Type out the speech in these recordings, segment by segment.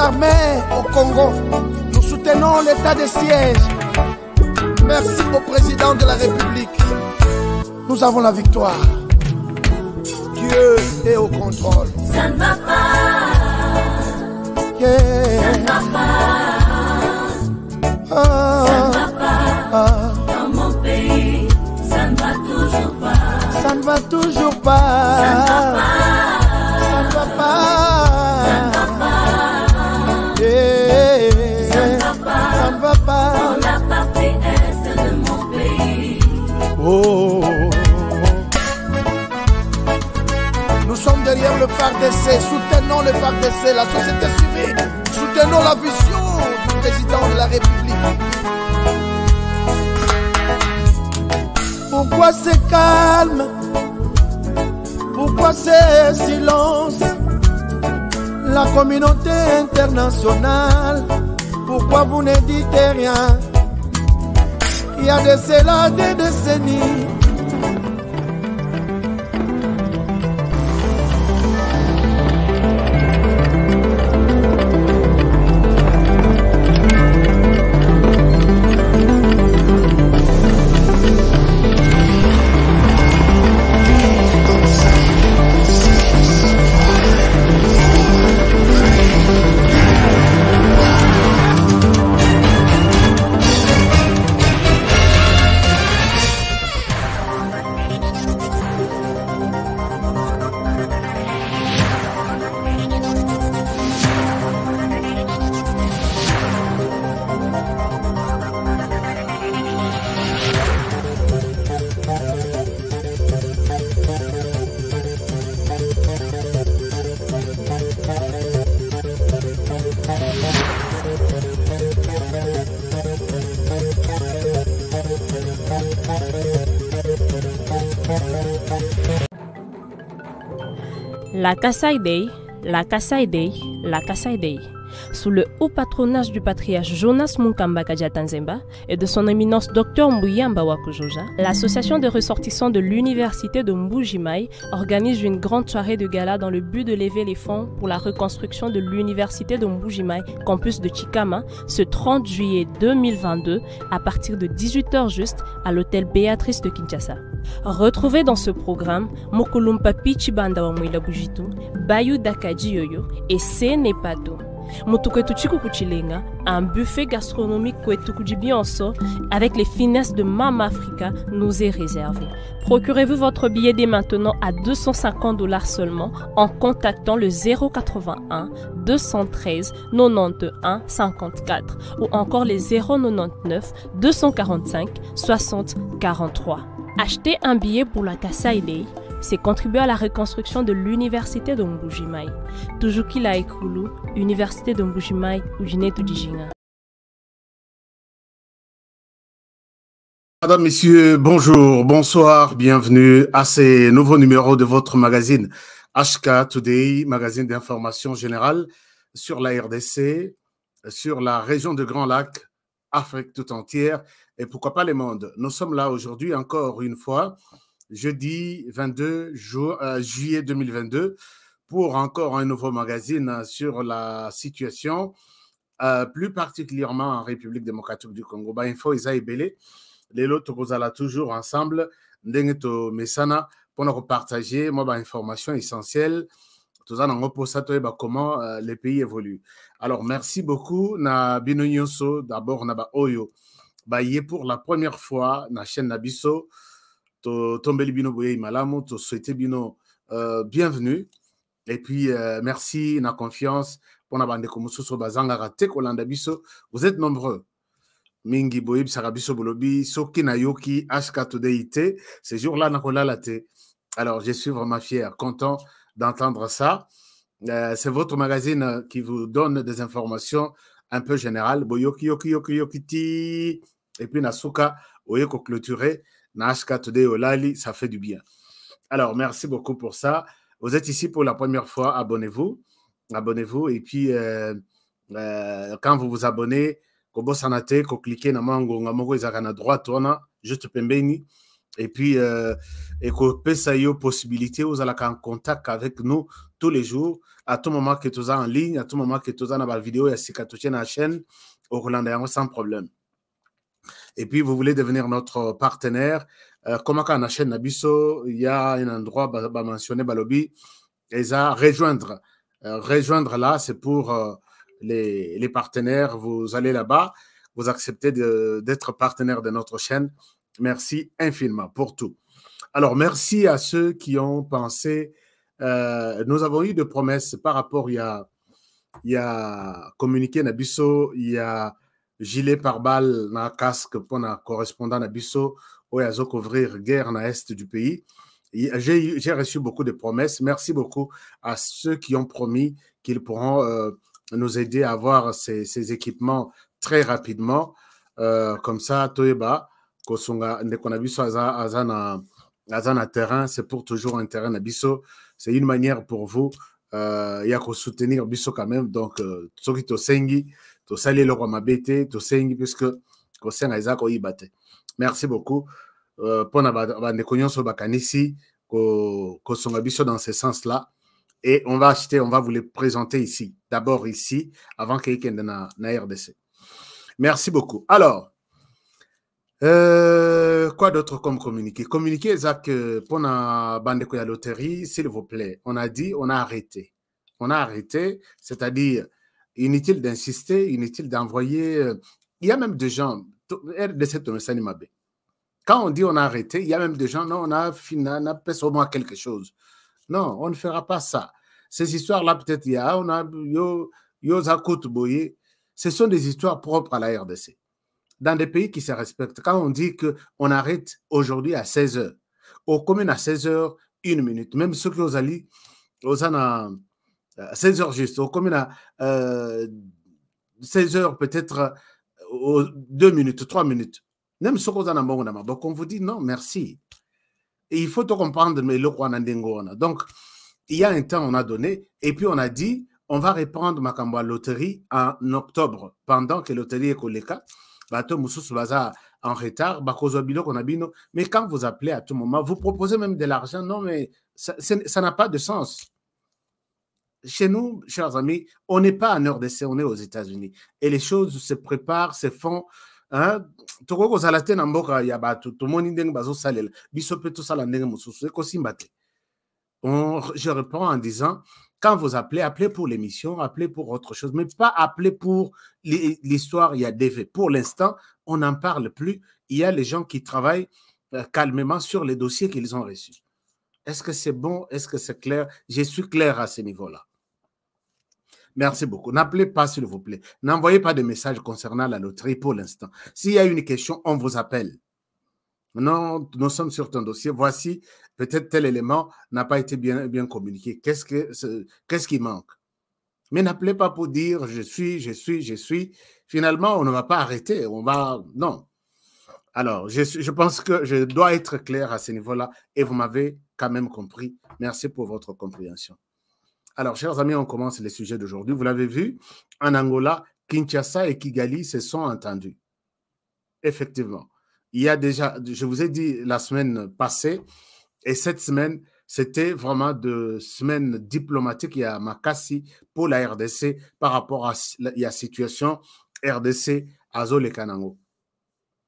armée au Congo. Nous soutenons l'état de siège. Merci au président de la République. Nous avons la victoire. Dieu est au contrôle. Ça ne va pas. Ça ne va pas. Ah. Ça ne va pas. Ah. Dans mon pays, ça ne va toujours pas. Ça ne va toujours pas. le d'essai, soutenons le d'essai. la société civile, soutenons la vision du président de la République. Pourquoi c'est calme Pourquoi c'est silence La communauté internationale, pourquoi vous ne dites rien Il y a de cela des décennies la casa la casa la casa sous le haut patronage du patriarche Jonas Munkamba et de son éminence Dr Mbuyamba Wakujoja, l'association de ressortissants de l'université de Mbujimai organise une grande soirée de gala dans le but de lever les fonds pour la reconstruction de l'université de Mbujimai, campus de Chikama, ce 30 juillet 2022 à partir de 18h juste à l'hôtel Béatrice de Kinshasa. Retrouvez dans ce programme, Mokulumpa Pichibanda Wamwila Bujitu, Bayou Dakaji Yoyo et mutu un buffet gastronomique kwetu avec les finesses de Mama Africa nous est réservé. Procurez-vous votre billet dès maintenant à 250 dollars seulement en contactant le 081 213 91 54 ou encore les 099 245 60 43. Achetez un billet pour la Casa Idei c'est contribuer à la reconstruction de l'université de Mbujimai, Laekulu, université de Mbujimai, Ujine Madame, Messieurs, bonjour, bonsoir, bienvenue à ces nouveaux numéros de votre magazine HK Today, magazine d'information générale sur la RDC, sur la région de Grand Lac, Afrique tout entière et pourquoi pas le monde. Nous sommes là aujourd'hui encore une fois jeudi 22 euh, juillet 2022 pour encore un nouveau magazine euh, sur la situation, euh, plus particulièrement en République démocratique du Congo. Bah, il info que les toujours ensemble, Mesana, pour nous partager moi, bah, information essentielle. Bah, comment les pays évoluent. Alors, merci beaucoup. Na d'abord, na Oyo. Bah, pour la première fois, na chaîne Nabiso to tombeli bino boye malamu to souhaiter bino euh, bienvenue et puis euh, merci na confiance bande bandeko mosusu bazanga te kolanda biso vous êtes nombreux mingi boyebisaka s'arabiso bolobi soki nayoki hk today ite ce jour là kolala te alors je suis vraiment fier content d'entendre ça euh, c'est votre magazine euh, qui vous donne des informations un peu générales boyoki yoki yoki yoki ti et puis nasuka Oyeko, clôturer ça fait du bien. Alors, merci beaucoup pour ça. Vous êtes ici pour la première fois, abonnez-vous. Abonnez-vous. Et puis, euh, euh, quand vous vous abonnez, vous cliquer na mango, droite, juste Et puis, euh, possibilité, vous allez en contact avec nous tous les jours, à tout moment que vous êtes en ligne, à tout moment que vous êtes dans vidéo, et si sur la chaîne, au sans problème et puis vous voulez devenir notre partenaire, comment euh, la chaîne Nabisso? il y a un endroit bah, mentionné Balobi, et ça rejoindre. Euh, rejoindre là, c'est pour euh, les, partenaires. Vous allez là-bas, vous acceptez d'être partenaire de notre chaîne. Merci infiniment pour tout. Alors, merci à ceux qui ont pensé. nous avons eu des promesses par rapport, il y a, a communiqué Nabiso, il y a gilet par balles na casque mpona correspondant à biso oyo ouvrir couvrir guerre na est du pays j'ai reçu beaucoup de promesses merci beaucoup à ceux qui ont promis qu'ils pourront euh, nous aider à avoir ces, équipements très rapidement euh, comme ça toyeba et ndeko a biso terrain c'est pour toujours un terrain à c'est une manière pour vous euh, qu'on soutenir biso quand même donc euh, Sengi, tosaleloko mabe to tosengi puisque kosenga eza koyiba te merci beaucoup euh, mpona bacan bandeko nyonso bakanisi kosonga biso dans ce sens là et on va acheter on va vous les présenter ici d'abord ici avant keyekende na, na rdc merci beaucoup alors euh, quoi d'autre comme communiqué Communiqué, Zach, euh, pour la bande de loterie, s'il vous plaît. On a dit, on a arrêté. On a arrêté, c'est-à-dire Inutile d'insister, inutile d'envoyer. Euh, il y a même des gens, RDC Quand on dit on a arrêté, il y a même des gens, non, on a fini, on a quelque chose. Non, on ne fera pas ça. Ces histoires-là, peut-être, il y a, on a, yo, ce sont des histoires propres à la RDC. Dans des pays qui se respectent, quand on dit qu'on arrête aujourd'hui à 16 h aux communes à 16 h une minute, même ceux qui aux ali aux 16 euh, heures juste, comme 16 euh, heures peut-être, 2 euh, minutes, 3 minutes. Même donc on vous dit non, merci. Et il faut te comprendre, mais le Donc, il y a un temps, on a donné, et puis on a dit, on va répandre la Loterie en octobre, pendant que Loterie est collée. en retard, Mais quand vous appelez à tout moment, vous proposez même de l'argent. Non, mais ça n'a pas de sens chez nous, chers amis, on n'est pas en RDC, on est aux États-Unis. Et les choses se préparent, se font. Hein. je réponds en disant quand vous appelez, appelez pour l'émission, appelez pour autre chose, mais pas appelez pour l'histoire il y a des faits. Pour l'instant, on n'en parle plus. Il y a les gens qui travaillent euh, calmement sur les dossiers qu'ils ont reçus. Est-ce que c'est bon? Est-ce que c'est clair? Je suis clair à ce niveau-là. Merci beaucoup. N'appelez pas, s'il vous plaît. N'envoyez pas de messages concernant la loterie pour l'instant. S'il y a une question, on vous appelle. Non, nous sommes sur ton dossier. Voici, peut-être tel élément n'a pas été bien, communiqué. Qu'est-ce, qui manque Mais n'appelez pas pour dire je suis, je suis, je suis. Finalement, on ne va pas arrêter. On va. Non. Alors, je pense que je dois être clair à ce niveau-là et vous m'avez quand même compris. Merci pour votre compréhension. Alors, chers amis, on commence les sujets d'aujourd'hui. Vous l'avez vu, en Angola, Kinshasa et Kigali se sont entendus. Effectivement. Il y a déjà, je vous ai dit la semaine passée, et cette semaine, c'était vraiment de semaine diplomatique. Il y a Makassi pour la RDC par rapport à la situation RDC, à et Kanango.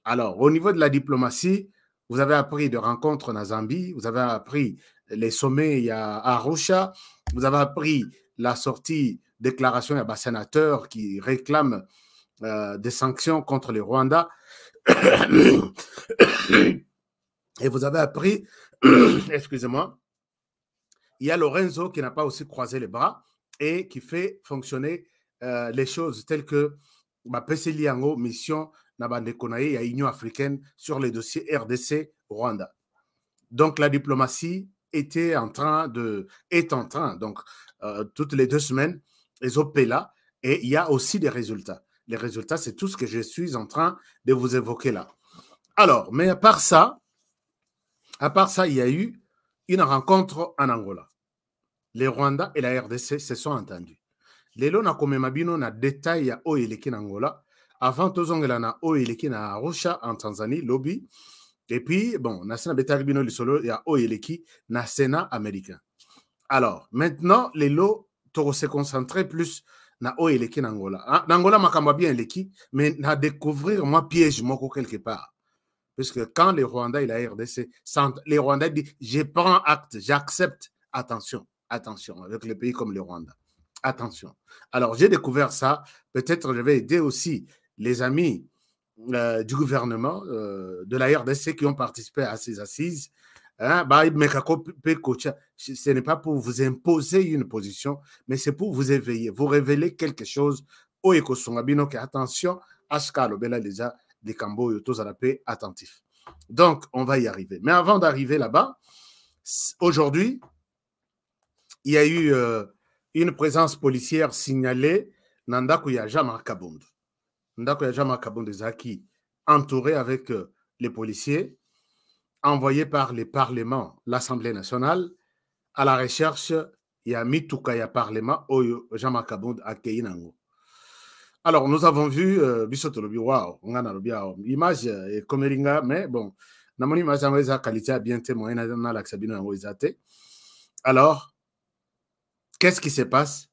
Alors, au niveau de la diplomatie, vous avez appris de rencontres en Zambie, vous avez appris les sommets, il y a Arusha. Vous avez appris la sortie déclaration d'un sénateur qui réclame euh, des sanctions contre les Rwandais. Et vous avez appris, excusez-moi, il y a Lorenzo qui n'a pas aussi croisé les bras et qui fait fonctionner euh, les choses telles que bah, PC Liango, mission Nabande Konaye et Union africaine sur les dossiers RDC-Rwanda. Donc la diplomatie était en train de, est en train, donc euh, toutes les deux semaines, les là et il y a aussi des résultats. Les résultats, c'est tout ce que je suis en train de vous évoquer là. Alors, mais à part ça, à part ça, il y a eu une rencontre en Angola. Les Rwanda et la RDC se sont entendus. les nakomema bino na détail ya oyo eleki angola avant tozongela na oyo eleki na arusha en tanzanie lobi et puis, bon, Nasena Betaribino Lissolo, il y a Oyeleki, Nasena américain. Alors, maintenant, les lots Toro se concentrent plus na Oyeleki Nangola. Ah, Nangola, Makamba bien Eleki, mais na découvrir, moi, piège, moi, quelque part. Parce que quand les Rwandais et la RDC, les Rwandais disent, je prends acte, j'accepte, attention, attention, avec les pays comme le Rwanda. Attention. Alors, j'ai découvert ça. Peut-être je vais aider aussi les amis euh, du gouvernement, euh, de la RDC qui ont participé à ces assises. Hein, bah, ce n'est pas pour vous imposer une position, mais c'est pour vous éveiller, vous révéler quelque chose. Attention à ce déjà à la paix attentif. Donc, on va y arriver. Mais avant d'arriver là-bas, aujourd'hui, il y a eu euh, une présence policière signalée Nanda Jamar Markabundu. Ndako Yajama Kabondezaki, entouré avec euh, les policiers, envoyé par le Parlement, l'Assemblée nationale, à la recherche ya mituka ya parlement oyo Jean Kabond akeyi nango. Alors nous avons vu euh, bisoto lobi wow, ngana lobi awo. Image comme euh, komeringa mais bon, na mon image yango eza qualité bien témoin na na laksa bino yango ezate. Alors qu'est-ce qui se passe?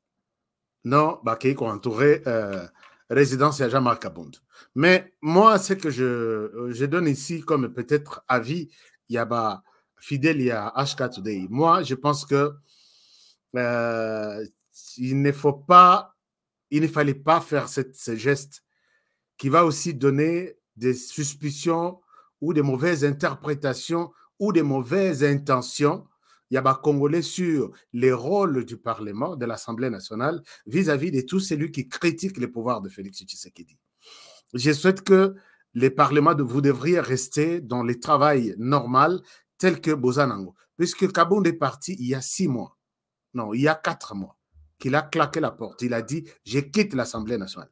Non, bakeyi ko entouré euh, résidence Marc Abond. Mais moi, ce que euh, je, donne ici comme peut-être avis, Yaba fidèle à HK Today, moi, je pense que euh, il ne faut pas, il ne fallait pas faire ce geste qui va aussi donner des suspicions ou des mauvaises interprétations ou des mauvaises intentions il y a Congolais sur les rôles du Parlement, de l'Assemblée nationale, vis-à-vis de tous ceux qui critiquent les pouvoirs de Félix Tshisekedi. Je souhaite que les parlements, de, vous devriez rester dans le travail normal tel que Bozanango. Puisque Kabound est parti il y a six mois, non, il y a quatre mois, qu'il a claqué la porte. Il a dit, je quitte l'Assemblée nationale.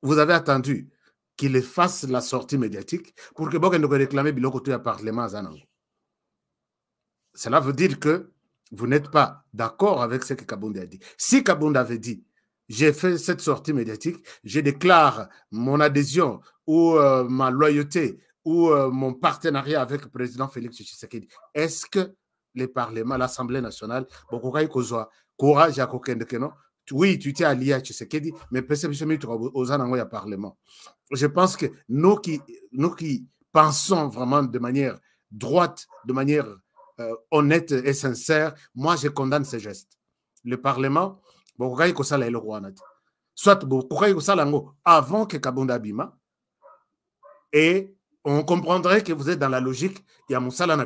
Vous avez attendu qu'il fasse la sortie médiatique pour que réclamer réclame Biloko à Parlement Zanango. Cela veut dire que vous n'êtes pas d'accord avec ce que Kabonde a dit. Si Kabonde avait dit, j'ai fait cette sortie médiatique, je déclare mon adhésion ou euh, ma loyauté ou euh, mon partenariat avec le président Félix Tshisekedi, est-ce que le Parlement, l'Assemblée nationale, courage à oui, tu t'es allié à Tshisekedi, mais perception aux au Parlement. Je pense que nous qui, nous qui pensons vraiment de manière droite, de manière euh, honnête et sincère, moi, je condamne ces gestes. Le Parlement, soit avant que Kabunda Bima, et on comprendrait que vous êtes dans la logique Yamoussala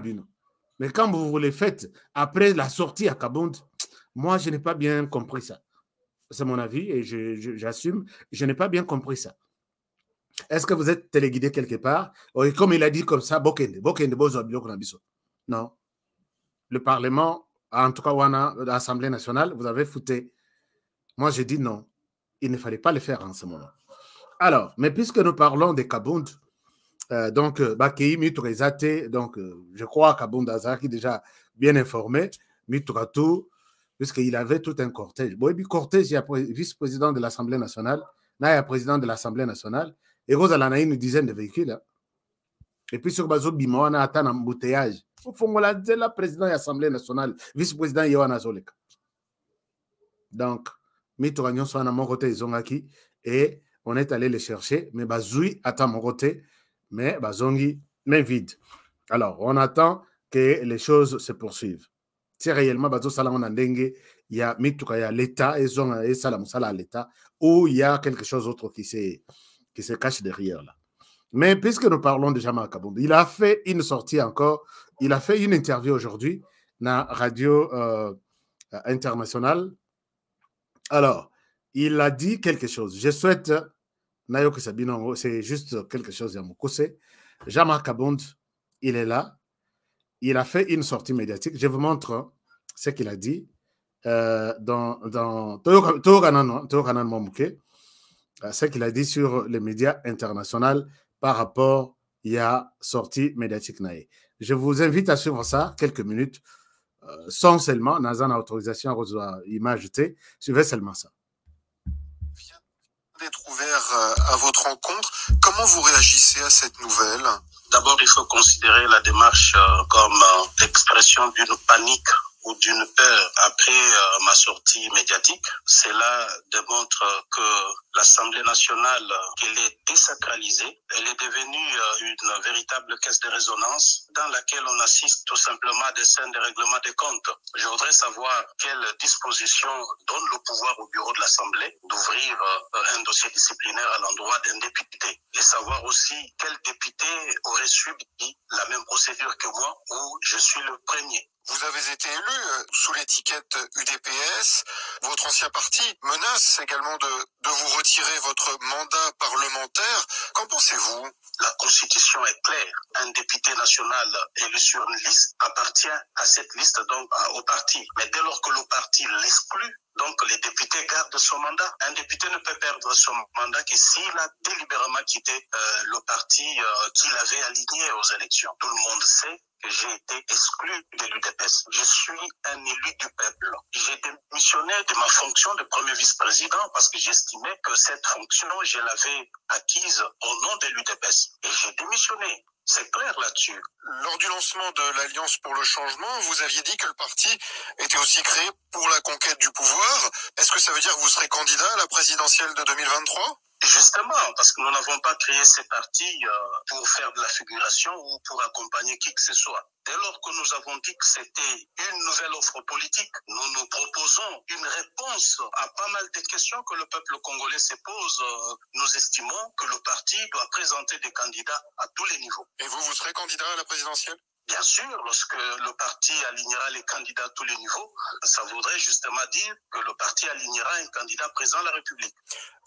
Mais quand vous voulez le faites après la sortie à Kabound, moi, je n'ai pas bien compris ça. C'est mon avis et j'assume, je, je n'ai pas bien compris ça. Est-ce que vous êtes téléguidé quelque part? comme il a dit comme ça, Bokende, Bokende, Bozo, Non le Parlement, en tout cas l'Assemblée nationale, vous avez fouté. Moi, j'ai dit non. Il ne fallait pas le faire en ce moment. Alors, mais puisque nous parlons des Kabound, euh, donc euh, Bakei donc euh, je crois Kabound Azar qui est déjà bien informé, puisque puisqu'il avait tout un cortège. Bon, puis, Cortège, vice-président de l'Assemblée nationale, il y a président de l'Assemblée nationale, et Rosalana, une dizaine de véhicules. Hein. Et puis sur Bazo il on a un embouteillage. Fongolanzela, président de l'Assemblée nationale, vice-président Yohana Zoleka. Donc, sont à mon Zongaki, et on est allé les chercher, mais Bazoui attend mon côté, mais Bazongi, main vide. Alors, on attend que les choses se poursuivent. C'est réellement il y a il y a l'État, ils ont salam, à l'État, ou il y a quelque chose d'autre qui se, qui se cache derrière là. Mais puisque nous parlons de Jamal il a fait une sortie encore il a fait une interview aujourd'hui dans Radio euh, Internationale. Alors, il a dit quelque chose. Je souhaite, Sabino, c'est juste quelque chose à Jean-Marc il est là. Il a fait une sortie médiatique. Je vous montre hein, ce qu'il a dit euh, dans, dans euh, ce qu'il a dit sur les médias internationaux par rapport à la sortie médiatique. Je vous invite à suivre ça quelques minutes. Euh, sans seulement, Nazan a autorisation à image T, suivez seulement ça. D'être ouvert euh, à votre rencontre, comment vous réagissez à cette nouvelle D'abord, il faut considérer la démarche euh, comme l'expression d'une panique d'une peur après euh, ma sortie médiatique. Cela démontre que l'Assemblée nationale, qu'elle est désacralisée, elle est devenue euh, une véritable caisse de résonance dans laquelle on assiste tout simplement à des scènes de règlement des comptes. Je voudrais savoir quelles dispositions donnent le pouvoir au bureau de l'Assemblée d'ouvrir euh, un dossier disciplinaire à l'endroit d'un député et savoir aussi quel député aurait subi la même procédure que moi où je suis le premier. Vous avez été élu euh, sous l'étiquette UDPS. Votre ancien parti menace également de, de vous retirer votre mandat parlementaire. Qu'en pensez-vous La Constitution est claire. Un député national élu sur une liste appartient à cette liste, donc au parti. Mais dès lors que le parti l'exclut, donc les députés gardent son mandat. Un député ne peut perdre son mandat que s'il a délibérément quitté euh, le parti euh, qu'il avait aligné aux élections. Tout le monde sait j'ai été exclu de l'UDPS. Je suis un élu du peuple. J'ai démissionné de ma fonction de premier vice-président parce que j'estimais que cette fonction, je l'avais acquise au nom de l'UDPS. Et j'ai démissionné. C'est clair là-dessus. Lors du lancement de l'Alliance pour le changement, vous aviez dit que le parti était aussi créé pour la conquête du pouvoir. Est-ce que ça veut dire que vous serez candidat à la présidentielle de 2023 Justement, parce que nous n'avons pas créé ces partis euh, pour faire de la figuration ou pour accompagner qui que ce soit. Dès lors que nous avons dit que c'était une nouvelle offre politique, nous nous proposons une réponse à pas mal de questions que le peuple congolais se pose. Euh, nous estimons que le parti doit présenter des candidats à tous les niveaux. Et vous, vous serez candidat à la présidentielle Bien sûr, lorsque le parti alignera les candidats à tous les niveaux, ça voudrait justement dire que le parti alignera un candidat présent à la République.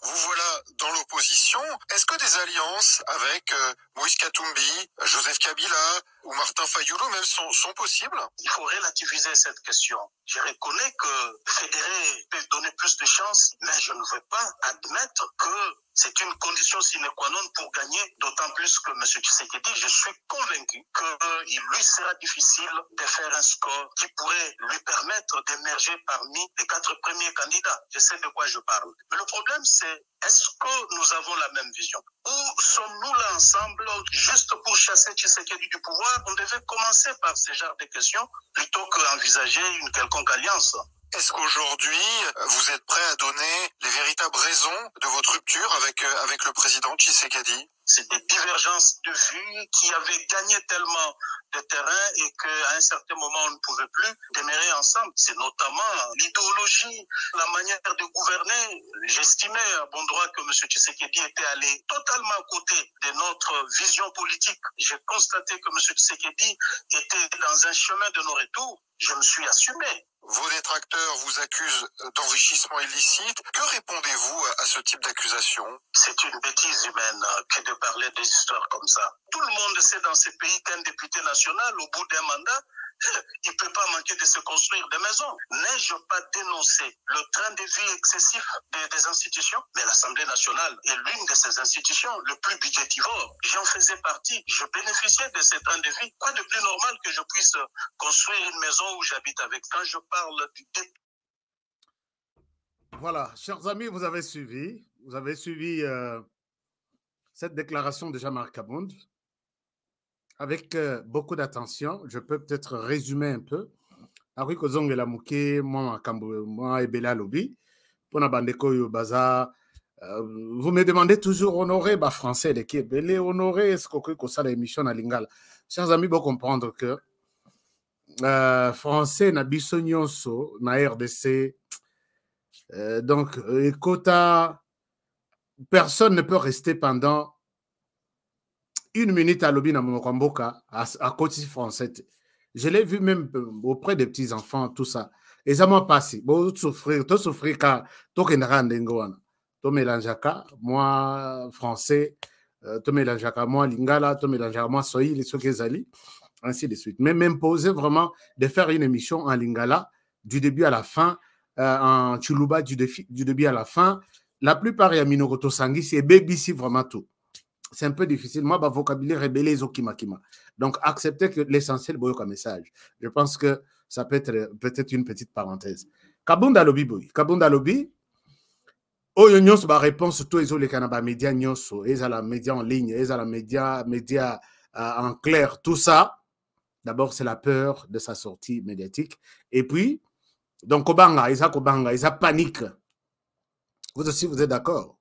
Vous voilà dans l'opposition. Est-ce que des alliances avec euh, Moïse Katumbi, Joseph Kabila, ou Martin Fayoulou même sont, possibles Il faut relativiser cette question. Je reconnais que Fédérer peut donner plus de chances, mais je ne veux pas admettre que c'est une condition sine qua non pour gagner, d'autant plus que M. Tshisekedi, je suis convaincu qu'il lui sera difficile de faire un score qui pourrait lui permettre d'émerger parmi les quatre premiers candidats. Je sais de quoi je parle. Mais le problème, c'est est-ce que nous avons la même vision Ou sommes-nous là ensemble juste pour chasser Tshisekedi du pouvoir on devait commencer par ce genre de questions plutôt qu'envisager une quelconque alliance. Est-ce qu'aujourd'hui, vous êtes prêt à donner les véritables raisons de votre rupture avec, euh, avec le président Tshisekedi C'est des divergences de vues qui avaient gagné tellement de terrain et qu'à un certain moment, on ne pouvait plus démarrer ensemble. C'est notamment l'idéologie, la manière de gouverner. J'estimais à bon droit que M. Tshisekedi était allé totalement à côté de notre vision politique. J'ai constaté que M. Tshisekedi était dans un chemin de non-retour. Je me suis assumé vos détracteurs vous accusent euh, d'enrichissement illicite. Que répondez-vous à ce type d'accusation C'est une bêtise humaine hein, que de parler des histoires comme ça. Tout le monde sait dans ce pays qu'un député national, au bout d'un mandat, il ne peut pas manquer de se construire des maisons. N'ai-je pas dénoncé le train de vie excessif des, institutions Mais l'Assemblée nationale est l'une de ces institutions le plus budgétivore. J'en faisais partie, je bénéficiais de ce train de vie. Quoi de plus normal que je puisse construire une maison où j'habite avec Quand je parle du voilà, chers amis, vous avez suivi, vous avez suivi euh, cette déclaration de Jamar avec euh, beaucoup d'attention. Je peux peut-être résumer un peu. moi, moi, Yobaza. Euh, vous me demandez toujours honoré, le français, de qui est honoré, est-ce que ça l'émission à Lingala? Chers amis, vous comprendre que euh, français na biso nyonso na RDC. Euh, donc, euh, personne ne peut rester pendant une minute à Lobina à Mokamboka, à côté Française. Je l'ai vu même euh, auprès des petits-enfants, tout ça. Et ça m'a passé. Bon, souffrir, tout souffrir, car tout to mélangeaka moi français euh, to mélangeaka moi lingala to mélangeaka moi soyili les ainsi de suite mais m'imposer vraiment de faire une émission en lingala du début à la fin euh, en chuluba du, du début à la fin la plupart y a ya c'est baby c'est vraiment tout c'est un peu difficile. Moi, bah, vocabulaire rébellé, Kima. Donc, accepter que l'essentiel, boyo comme message. Je pense que ça peut être peut-être une petite parenthèse. Kabunda Lobi boy. Kabunda Lobi. Oyo oh, nyonso ba réponse tous les olekana médias média nyonso, eza la média en ligne, eza la média média euh, en clair, tout ça. D'abord, c'est la peur de sa sortie médiatique et puis donc Kobanga, eza Kobanga, eza panique. Vous aussi vous êtes d'accord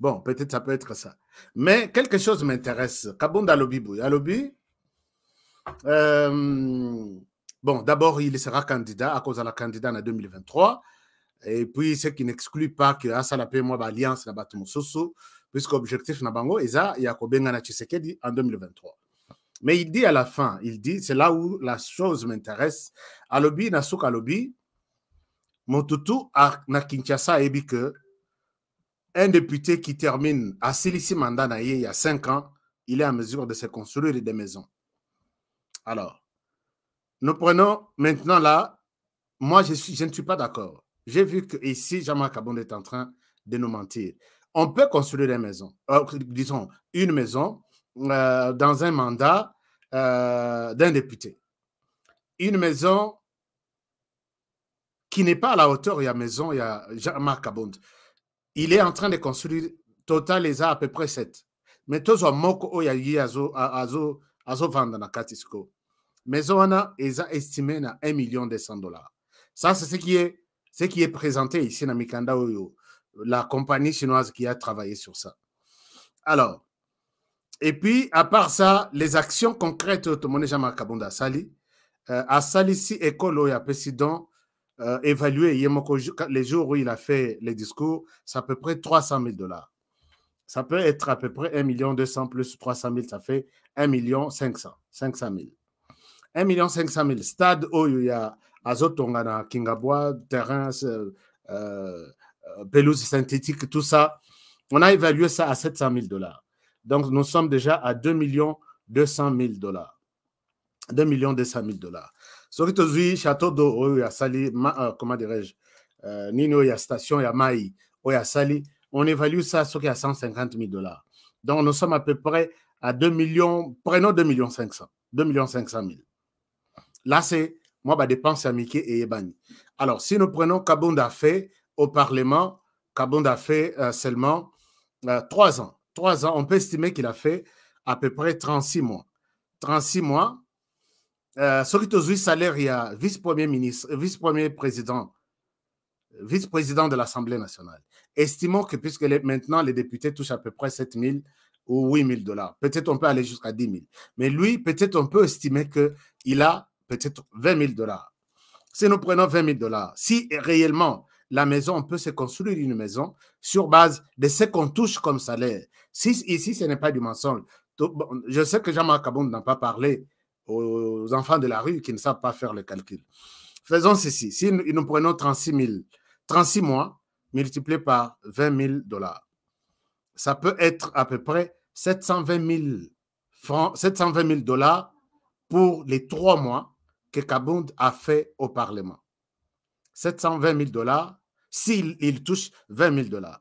Bon, peut-être ça peut être ça. Mais quelque chose m'intéresse. Kabunda Lobibou. Alobi, euh, bon, d'abord, il sera candidat à cause de la candidat en 2023. Et puis, ce qui n'exclut pas que la moi, Alliance, la pas puisque l'objectif Nabango, et ça, il y a Tshisekedi en 2023. Mais il dit à la fin, il dit, c'est là où la chose m'intéresse. Alobi, Nasuk Alobi, Motutu, à Kinshasa, que un député qui termine à Silici Mandanaye il y a cinq ans, il est en mesure de se construire des maisons. Alors, nous prenons maintenant là, moi je, je ne suis pas d'accord. J'ai vu que ici, Jean-Marc Abond est en train de nous mentir. On peut construire des maisons, euh, disons une maison euh, dans un mandat euh, d'un député. Une maison qui n'est pas à la hauteur, il y a maison, il y a Jean-Marc Cabonde il est en train de construire total a à peu près 7. sept me tozwa moko oyo ye azovanda na kati mais maison wana estimé na 1 million 200 dollars ça c'est ce qui est ce qui est présenté ici dans mikanda la compagnie chinoise qui a travaillé sur ça alors et puis à part ça les actions concrètes de tomoni jean à Sali, à si asalisi ekolo oyo euh, évalué les jours où il a fait les discours, c'est à peu près 300 000 dollars. Ça peut être à peu près 1 million 200 plus 300 000, ça fait 1 million 500, 000. 1 million 500 000. Stade où il y a Azotongana, Kingabwa, terrain, euh, euh, pelouse synthétique, tout ça. On a évalué ça à 700 000 dollars. Donc, nous sommes déjà à 2 millions 200 000 dollars. 2 millions 200 000 dollars zui, château d'eau y a sali, euh, comment dirais-je euh, Nino, a station ya mai a sali. on évalue ça à 150 000 dollars donc nous sommes à peu près à 2 millions prenons 2 millions 500 2 500 000 là c'est moi bah dépense à Mickey et Ebani alors si nous prenons a fait au Parlement a fait euh, seulement 3 ans 3 ans on peut estimer qu'il a fait à peu près 36 mois 36 mois euh, y Saleria, vice-premier ministre, euh, vice-premier président, euh, vice-président de l'Assemblée nationale, estimons que puisque maintenant les députés touchent à peu près 7 000 ou 8 000 dollars, peut-être on peut aller jusqu'à 10 000, mais lui, peut-être on peut estimer qu'il a peut-être 20 000 dollars. Si nous prenons 20 000 dollars, si réellement la maison, on peut se construire une maison sur base de ce qu'on touche comme salaire. Si, ici, ce n'est pas du mensonge. Je sais que Jean-Marc n'en n'a pas parlé aux enfants de la rue qui ne savent pas faire le calcul. Faisons ceci. Si nous, nous prenons 36 000, 36 mois multipliés par 20 000 dollars, ça peut être à peu près 720 000 720 dollars pour les trois mois que Kabound a fait au Parlement. 720 000 dollars s'il touche 20 000 dollars.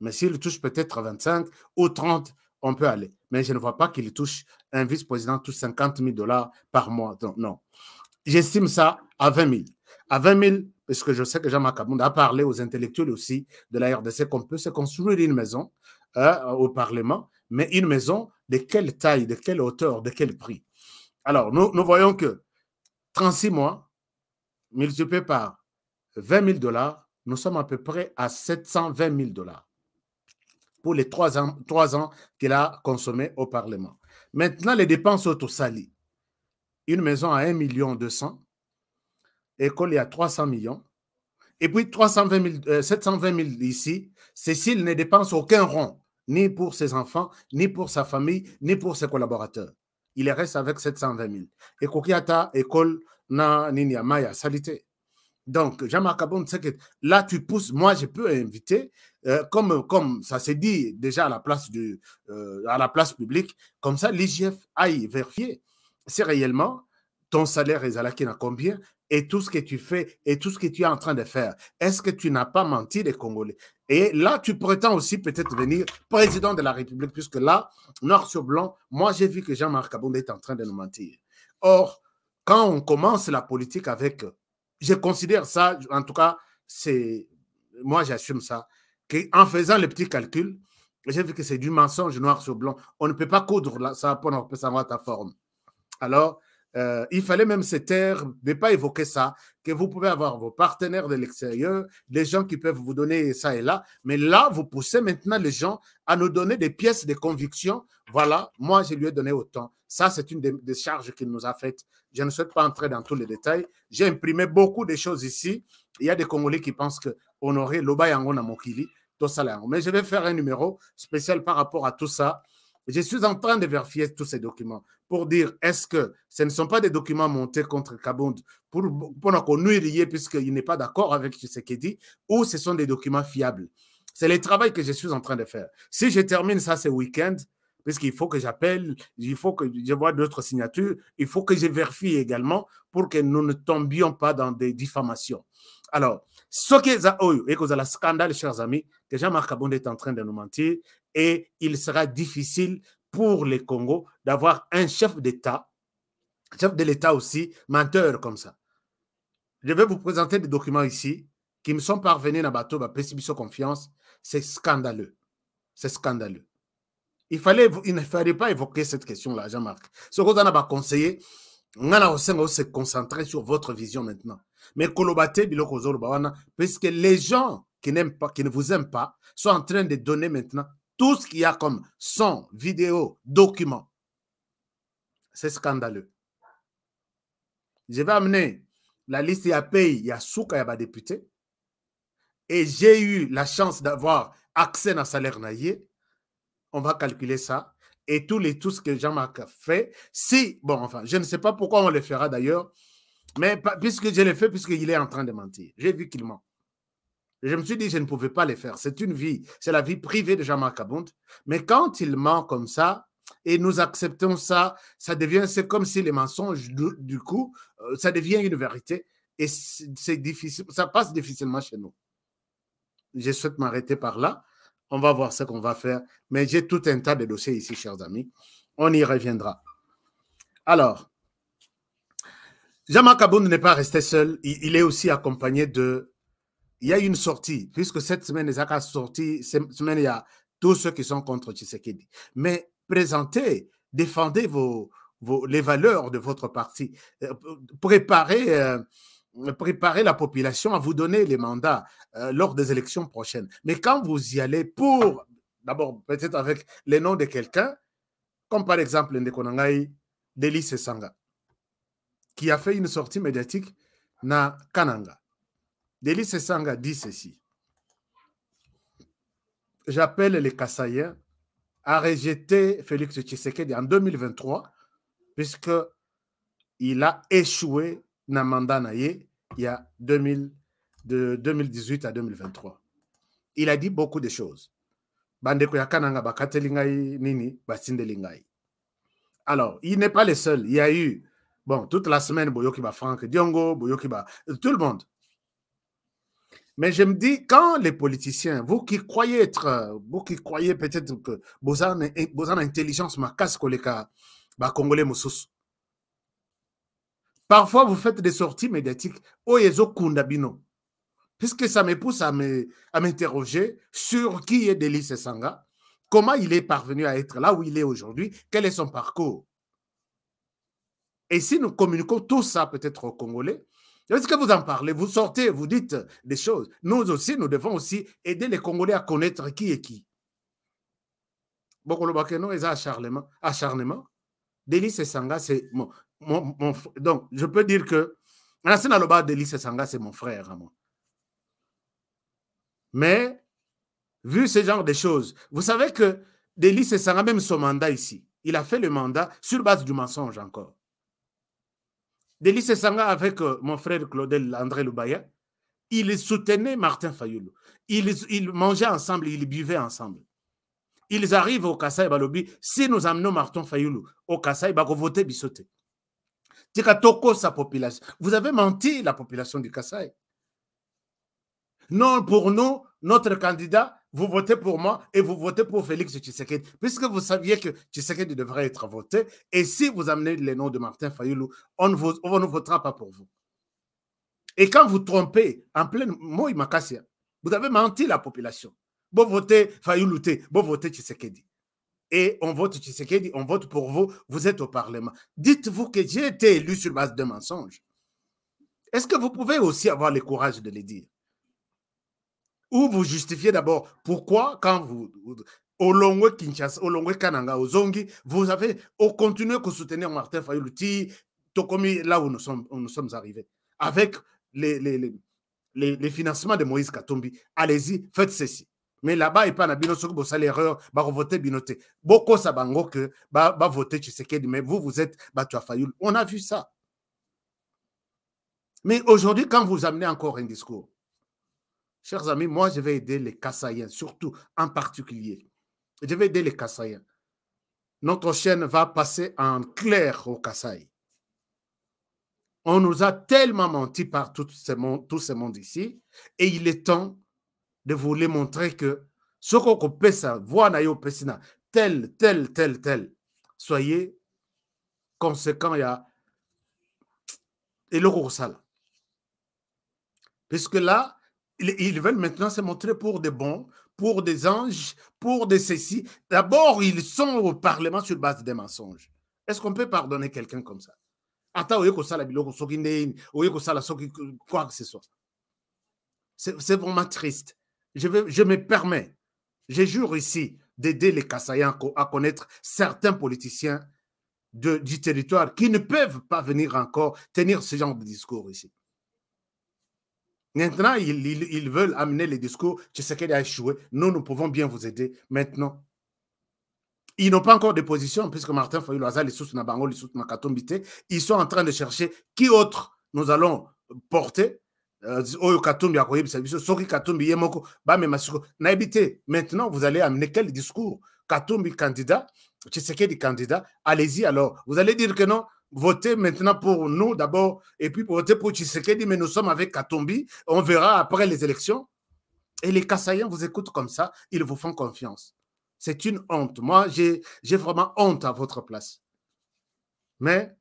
Mais s'il touche peut-être 25 ou 30, on peut aller mais je ne vois pas qu'il touche un vice-président touche 50 000 dollars par mois. Donc, non. J'estime ça à 20 000. À 20 000, parce que je sais que Jean-Marc a parlé aux intellectuels aussi de la RDC qu'on peut se construire une maison hein, au Parlement, mais une maison de quelle taille, de quelle hauteur, de quel prix. Alors, nous, nous voyons que 36 mois multiplié par 20 000 dollars, nous sommes à peu près à 720 000 dollars pour les trois ans, trois ans qu'il a consommé au Parlement. Maintenant, les dépenses auto Une maison à 1,2 million école à 300 millions, et puis 720 000 euh, ici. Cécile ne dépense aucun rond, ni pour ses enfants, ni pour sa famille, ni pour ses collaborateurs. Il reste avec 720 000. Et Kokiata, école, na nini Maya, salité. Donc, Jean-Marc que là, tu pousses, moi, je peux inviter, euh, comme, comme ça s'est dit déjà à la place, euh, à la place publique, comme ça, l'IGF aille vérifier si réellement ton salaire est à à combien et tout ce que tu fais et tout ce que tu es en train de faire. Est-ce que tu n'as pas menti les Congolais Et là, tu prétends aussi peut-être venir président de la République, puisque là, noir sur blanc, moi, j'ai vu que Jean-Marc Abonde est en train de nous mentir. Or, quand on commence la politique avec je considère ça, en tout cas, c'est moi j'assume ça, qu'en faisant les petits calculs, j'ai vu que c'est du mensonge noir sur blanc. On ne peut pas coudre ça pour savoir ta forme. Alors, euh, il fallait même se taire, ne pas évoquer ça, que vous pouvez avoir vos partenaires de l'extérieur, des gens qui peuvent vous donner ça et là. Mais là, vous poussez maintenant les gens à nous donner des pièces de conviction. Voilà, moi, je lui ai donné autant. Ça, c'est une des, charges qu'il nous a faites. Je ne souhaite pas entrer dans tous les détails. J'ai imprimé beaucoup de choses ici. Il y a des Congolais qui pensent qu'on aurait Loba à Namokili, tout ça là. Mais je vais faire un numéro spécial par rapport à tout ça. Je suis en train de vérifier tous ces documents pour dire est-ce que ce ne sont pas des documents montés contre Kabound pour, pour qu'on nous puisqu'il n'est pas d'accord avec ce qu'il dit ou ce sont des documents fiables. C'est le travail que je suis en train de faire. Si je termine ça ce week-end, puisqu'il faut que j'appelle, il faut que je vois d'autres signatures, il faut que je vérifie également pour que nous ne tombions pas dans des diffamations. Alors, ce qui oyo la scandale chers amis que jean-marc Abonde est en train de nous mentir et il sera difficile pour le congo d'avoir un chef d'état chef de l'état aussi menteur comme ça je vais vous présenter des documents ici qui me sont parvenus dans bateau précipitation sur confiance c'est scandaleux c'est scandaleux il fallait il ne fallait pas évoquer cette question là jean-marc vous en avez conseillé ngana osenga se concentrer sur votre vision maintenant mais kolobate les gens qui n'aiment pas qui ne vous aiment pas sont en train de donner maintenant tout ce qu'il y a comme son, vidéo, documents. C'est scandaleux. Je vais amener la liste à pays, il y a Souka, il député. Et j'ai eu la chance d'avoir accès à un salaire naïe. On va calculer ça et tout, les, tout ce que Jean-Marc fait. Si, bon, enfin, je ne sais pas pourquoi on le fera d'ailleurs, mais puisque je l'ai fait, puisqu'il est en train de mentir. J'ai vu qu'il ment. Je me suis dit, je ne pouvais pas le faire. C'est une vie, c'est la vie privée de Jean-Marc Abound. Mais quand il ment comme ça, et nous acceptons ça, ça devient, c'est comme si les mensonges, du, coup, euh, ça devient une vérité. Et c'est difficile, ça passe difficilement chez nous. Je souhaite m'arrêter par là. On va voir ce qu'on va faire. Mais j'ai tout un tas de dossiers ici, chers amis. On y reviendra. Alors, Jamal Kaboun n'est pas resté seul. Il, est aussi accompagné de... Il y a une sortie, puisque cette semaine, les a sorti, cette semaine, il y a tous ceux qui sont contre Tshisekedi. Mais présentez, défendez vos, vos, les valeurs de votre parti. Euh, préparez... Euh, préparer la population à vous donner les mandats euh, lors des élections prochaines. Mais quand vous y allez pour, d'abord peut-être avec le nom de quelqu'un, comme par exemple Ndekonangai Deli Sanga, qui a fait une sortie médiatique na Kananga. Deli Sanga dit ceci. J'appelle les Kassaïens à rejeter Félix Tshisekedi en 2023, puisque il a échoué na mandat ye il y a 2000, de 2018 à 2023. Il a dit beaucoup de choses. ya nini Alors, il n'est pas le seul. Il y a eu, bon, toute la semaine, Boyokiba Franck Diongo, Boyokiba, tout le monde. Mais je me dis, quand les politiciens, vous qui croyez être, vous qui croyez peut-être que vous avez une intelligence, ma casse, ba Congolais, moussous, Parfois, vous faites des sorties médiatiques. Oyezo oh, Kundabino. Puisque ça me pousse à m'interroger sur qui est Delice Sanga, comment il est parvenu à être là où il est aujourd'hui, quel est son parcours. Et si nous communiquons tout ça peut-être aux Congolais, est-ce que vous en parlez Vous sortez, vous dites des choses. Nous aussi, nous devons aussi aider les Congolais à connaître qui est qui. Bokolo Bakeno, ils acharnement. acharnement. Sanga, c'est donc, je peux dire que Delis Sanga, c'est mon frère à moi. Mais, vu ce genre de choses, vous savez que Delis Sanga, même son mandat ici, il a fait le mandat sur base du mensonge encore. Delis Sanga, avec euh, mon frère Claudel André Loubaya, il soutenait Martin Fayoulou. Ils, ils mangeaient ensemble, ils buvaient ensemble. Ils arrivent au Kassai Balobi. Si nous amenons Martin Fayoulou au Kassai, il va voter Bissoté toko sa population. Vous avez menti la population du Kassai. Non, pour nous, notre candidat, vous votez pour moi et vous votez pour Félix Tshisekedi, puisque vous saviez que Tshisekedi devrait être voté. Et si vous amenez les noms de Martin Fayoulou, on ne, votera pas pour vous. Et quand vous trompez en plein Moi, vous avez menti la population. Bon votez Fayoulou, vous votez Tshisekedi et on vote on vote pour vous, vous êtes au Parlement. Dites-vous que j'ai été élu sur base de mensonges. Est-ce que vous pouvez aussi avoir le courage de le dire Ou vous justifiez d'abord pourquoi, quand vous, de Kinshasa, au de Kananga, Zongi, vous avez continué à soutenir Martin Fayoulouti, Tokomi, là où nous sommes, nous sommes arrivés, avec les, les, les financements de Moïse Katombi. Allez-y, faites ceci mais là-bas il n'y a pas d'erreur. Il va voter Il ça bango voter. voter mais vous vous êtes battu à Fayoul. on a vu ça mais aujourd'hui quand vous amenez encore un discours chers amis moi je vais aider les kassaïens surtout en particulier je vais aider les kassaïens notre chaîne va passer en clair au Kassaï. On nous a tellement menti par tout ce monde ici, et il est temps de les montrer que ce qu'on peut voir tel tel tel tel soyez conséquent ya le kosala puisque là ils veulent maintenant se montrer pour des bons pour des anges pour des ceci d'abord ils sont au parlement sur base des mensonges est-ce qu'on peut pardonner quelqu'un comme ça Attends, sala quoi que ce soit c'est vraiment triste je, me permets, je jure ici d'aider les Kassayens à connaître certains politiciens du territoire qui ne peuvent pas venir encore tenir ce genre de discours ici. Maintenant, ils, veulent amener les discours, Je sais qu'elle a échoué, nous, nous pouvons bien vous aider maintenant. Ils n'ont pas encore de position, puisque Martin Fayouloaza, les sous Nabango, les sous Nakatombité, ils sont en train de chercher qui autre nous allons porter katumbi katumbi maintenant vous allez amener quel discours katumbi candidat tshisekedi candidat allez-y alors vous allez dire que non votez maintenant pour nous d'abord et puis votez pour tshisekedi mais nous sommes avec katumbi on verra après les élections et les Kassaïens vous écoutent comme ça ils vous font confiance c'est une honte moi j'ai vraiment honte à votre place mais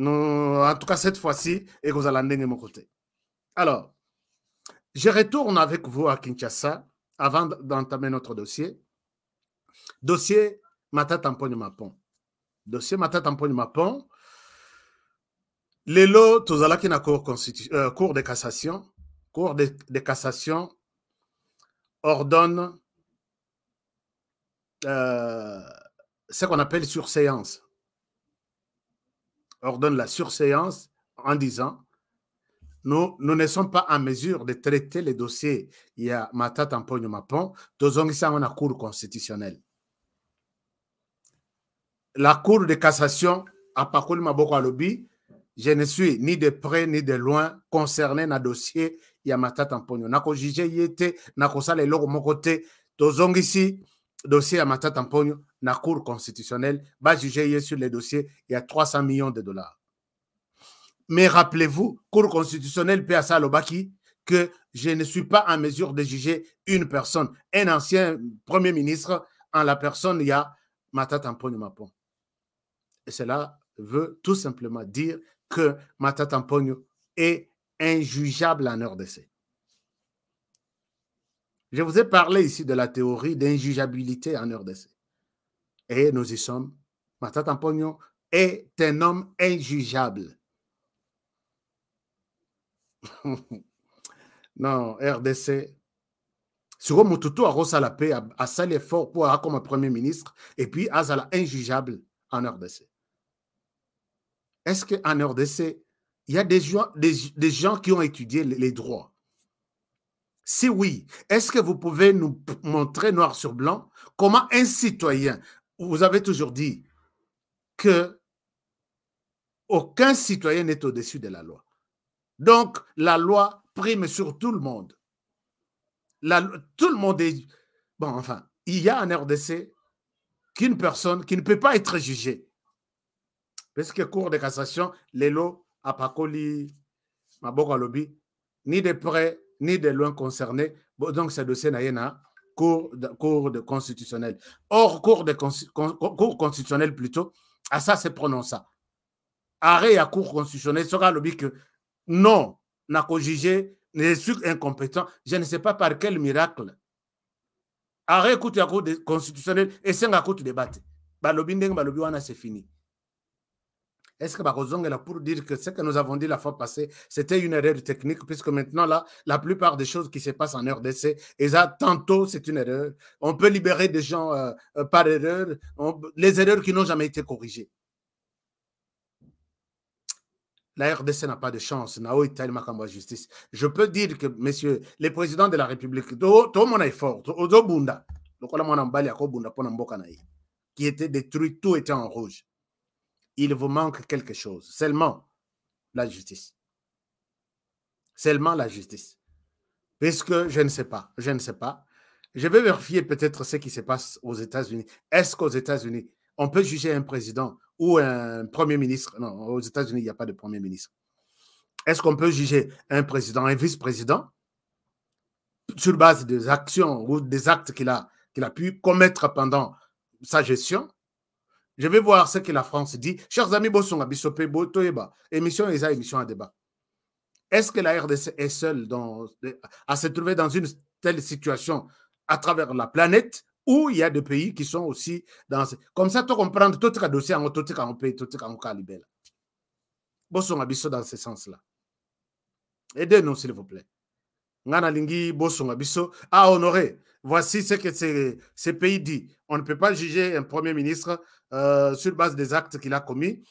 en tout cas cette fois-ci et vous allez de mon côté alors, je retourne avec vous à Kinshasa avant d'entamer notre dossier. Dossier Mata Tampogne Mapon. Dossier Mata Tampogne Mapon. Les tozalaki na cour, euh, cour de cassation cour de, cassation ordonne euh, ce qu'on appelle surséance ordonne la surséance en disant nous, ne sommes pas en mesure de traiter les dossiers. Il y a Mata Tamponyo Mapon, dans la cour constitutionnelle. La cour de cassation a à ma Maboko Lobby, je ne suis ni de près ni de loin concerné dans le dossier ya Je Tamponyo. Nako jugé yete, nako sale logo dans ici dossier ya Mata Tamponyo, la cour constitutionnelle, va juger sur le dossier il y a 300 millions de dollars. Mais rappelez-vous, Cour constitutionnelle PSA Lobaki, que je ne suis pas en mesure de juger une personne, un ancien Premier ministre, en la personne, il y a Matata Mapon. Et cela veut tout simplement dire que Matata est injugeable en RDC. Je vous ai parlé ici de la théorie d'injugeabilité en RDC. Et nous y sommes. Matata est un homme injugeable. non, RDC. Suro Motutu a reçu la paix, a salé fort pour avoir comme premier ministre et puis a la injugeable en RDC. Est-ce qu'en RDC, il y a des gens, des, gens qui ont étudié les droits Si oui, est-ce que vous pouvez nous montrer noir sur blanc comment un citoyen, vous avez toujours dit que aucun citoyen n'est au-dessus de la loi. Donc, la loi prime sur tout le monde. tout le monde est... Bon, enfin, il y a en RDC qu'une personne qui ne peut pas être jugée. Parce que Cour de cassation, les lots à Pacoli, Maboko Lobby, ni de près, ni de loin concernés. donc, ce dossier n'a cour de, cour de constitutionnel. Or, cour, de, cour plutôt, à ah, ça c'est prononcé. Arrêt à cour constitutionnel, sera l'objet que non, n'a jugé, les incompétent, je ne sais pas par quel miracle. Arrêt écoute à constitutionnel et c'est à de débat. c'est fini. Est-ce que là pour dire que ce que nous avons dit la fois passée, c'était une erreur technique, puisque maintenant, là, la plupart des choses qui se passent en RDC, et tantôt, c'est une erreur. On peut libérer des gens euh, euh, par erreur, les erreurs qui n'ont jamais été corrigées la RDC n'a pas de chance. Je peux dire que, messieurs, les présidents de la République, tout mon effort, tout Bunda, qui était détruit, tout était en rouge. Il vous manque quelque chose. Seulement la justice. Seulement la justice. Puisque je ne sais pas, je ne sais pas. Je vais vérifier peut-être ce qui se passe aux États-Unis. Est-ce qu'aux États-Unis, on peut juger un président ou un premier ministre. Non, aux États-Unis, il n'y a pas de premier ministre. Est-ce qu'on peut juger un président, un vice-président, sur base des actions ou des actes qu'il a, qu'il a pu commettre pendant sa gestion je vais voir ce que la France dit. Chers amis, bonsoir, bisopé, Botoeba, émission ESA, émission à débat. Est-ce que la RDC est seule dans, à se trouver dans une telle situation à travers la planète ou il y a des pays qui sont aussi dans comme ça tu comprends tout ce dossier en tout ce pays tout ce qu'on calibre boson abisso dans ce sens là aidez-nous s'il vous plaît ngana lingi boson abisso à ah, honorer voici ce que ces, pays dit on ne peut pas juger un premier ministre euh, sur base des actes qu'il a commis